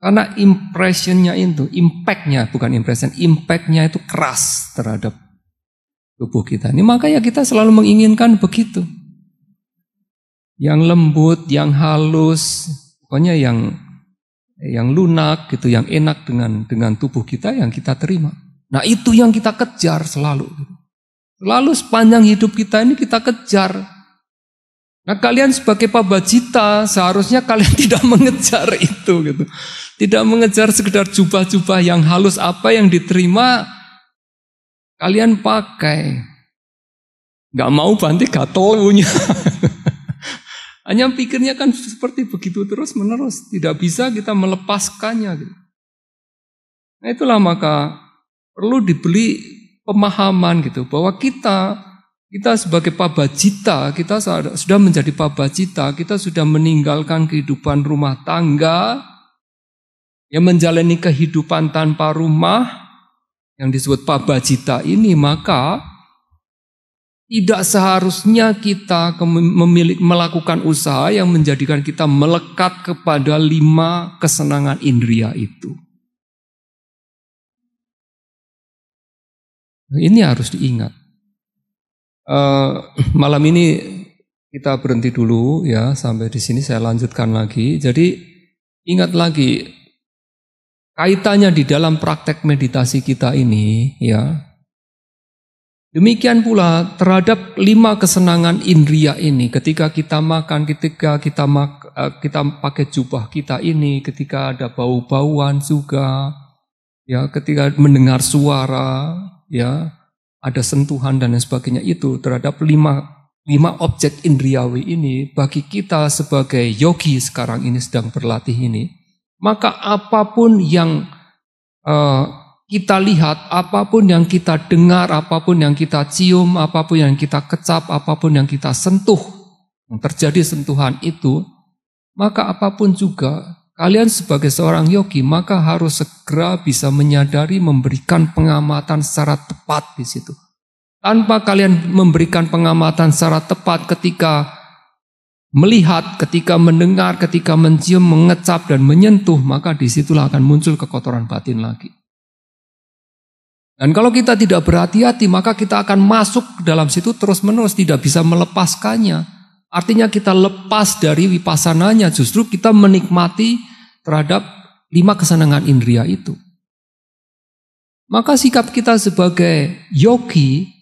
Karena impressionnya itu, impactnya, bukan impression, impactnya itu keras terhadap tubuh kita. Ini makanya kita selalu menginginkan begitu yang lembut, yang halus, pokoknya yang yang lunak gitu, yang enak dengan dengan tubuh kita yang kita terima. Nah itu yang kita kejar selalu. Selalu sepanjang hidup kita ini kita kejar. Nah kalian sebagai pabajita seharusnya kalian tidak mengejar itu gitu. Tidak mengejar sekedar jubah-jubah yang halus apa yang diterima kalian pakai. Gak mau banti gak Hanya nah, pikirnya kan seperti begitu terus menerus, tidak bisa kita melepaskannya. Gitu. Nah itulah maka perlu dibeli pemahaman gitu bahwa kita kita sebagai pabacita, kita sudah menjadi pabacita, kita sudah meninggalkan kehidupan rumah tangga, yang menjalani kehidupan tanpa rumah, yang disebut pabacita ini, maka tidak seharusnya kita memilik, melakukan usaha yang menjadikan kita melekat kepada lima kesenangan indria itu. Ini harus diingat. Uh, malam ini kita berhenti dulu ya sampai di sini saya lanjutkan lagi. Jadi ingat lagi kaitannya di dalam praktek meditasi kita ini ya Demikian pula terhadap lima kesenangan indria ini, ketika kita makan, ketika kita mak, eh, kita pakai jubah kita ini, ketika ada bau-bauan juga, ya, ketika mendengar suara, ya, ada sentuhan dan sebagainya itu terhadap lima lima objek indriawi ini bagi kita sebagai yogi sekarang ini sedang berlatih ini, maka apapun yang uh, kita lihat, apapun yang kita dengar, apapun yang kita cium, apapun yang kita kecap, apapun yang kita sentuh, yang terjadi sentuhan itu, maka apapun juga, kalian sebagai seorang yogi, maka harus segera bisa menyadari memberikan pengamatan secara tepat di situ. Tanpa kalian memberikan pengamatan secara tepat ketika melihat, ketika mendengar, ketika mencium, mengecap, dan menyentuh, maka disitulah akan muncul kekotoran batin lagi. Dan kalau kita tidak berhati-hati, maka kita akan masuk ke dalam situ terus-menerus, tidak bisa melepaskannya. Artinya kita lepas dari wipasananya, justru kita menikmati terhadap lima kesenangan indria itu. Maka sikap kita sebagai yogi,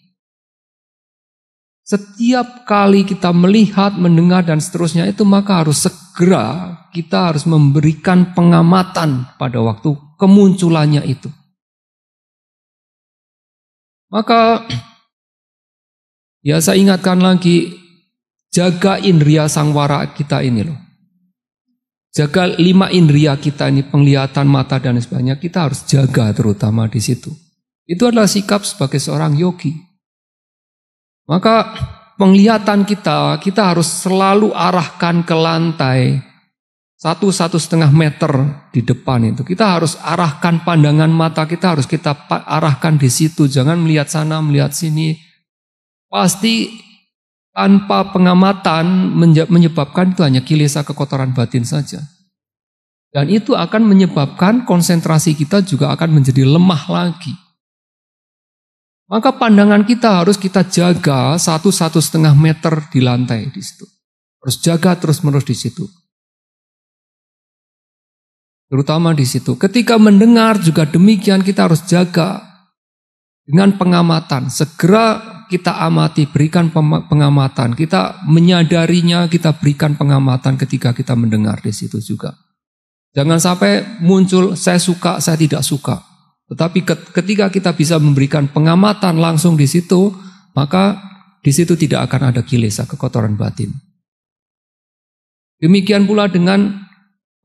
setiap kali kita melihat, mendengar, dan seterusnya itu, maka harus segera kita harus memberikan pengamatan pada waktu kemunculannya itu. Maka ya saya ingatkan lagi jaga indria sangwara kita ini loh. Jaga lima indria kita ini, penglihatan mata dan sebagainya, kita harus jaga terutama di situ. Itu adalah sikap sebagai seorang yogi. Maka penglihatan kita, kita harus selalu arahkan ke lantai satu satu setengah meter di depan itu kita harus arahkan pandangan mata kita harus kita arahkan di situ jangan melihat sana melihat sini pasti tanpa pengamatan menyebabkan itu hanya kilesa kekotoran batin saja dan itu akan menyebabkan konsentrasi kita juga akan menjadi lemah lagi maka pandangan kita harus kita jaga satu satu setengah meter di lantai di situ harus jaga terus menerus di situ Terutama di situ. Ketika mendengar juga demikian kita harus jaga dengan pengamatan. Segera kita amati, berikan pengamatan. Kita menyadarinya, kita berikan pengamatan ketika kita mendengar di situ juga. Jangan sampai muncul saya suka, saya tidak suka. Tetapi ketika kita bisa memberikan pengamatan langsung di situ, maka di situ tidak akan ada kilesa, kekotoran batin. Demikian pula dengan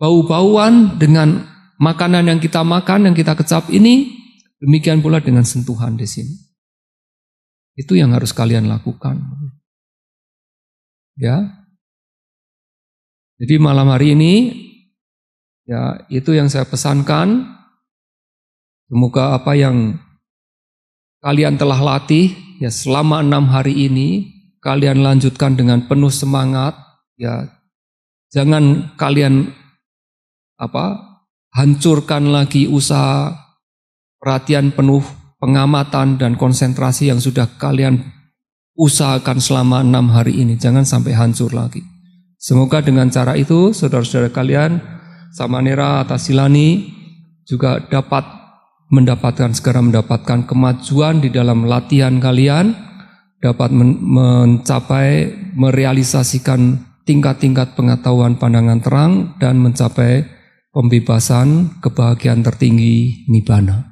bau-bauan dengan makanan yang kita makan, yang kita kecap ini, demikian pula dengan sentuhan di sini. Itu yang harus kalian lakukan. Ya. Jadi malam hari ini ya itu yang saya pesankan. Semoga apa yang kalian telah latih ya selama enam hari ini kalian lanjutkan dengan penuh semangat ya jangan kalian apa hancurkan lagi usaha perhatian penuh pengamatan dan konsentrasi yang sudah kalian usahakan selama enam hari ini. Jangan sampai hancur lagi. Semoga dengan cara itu saudara-saudara kalian sama Nera silani juga dapat mendapatkan segera mendapatkan kemajuan di dalam latihan kalian dapat men mencapai merealisasikan tingkat-tingkat pengetahuan pandangan terang dan mencapai pembebasan, kebahagiaan tertinggi, nibana.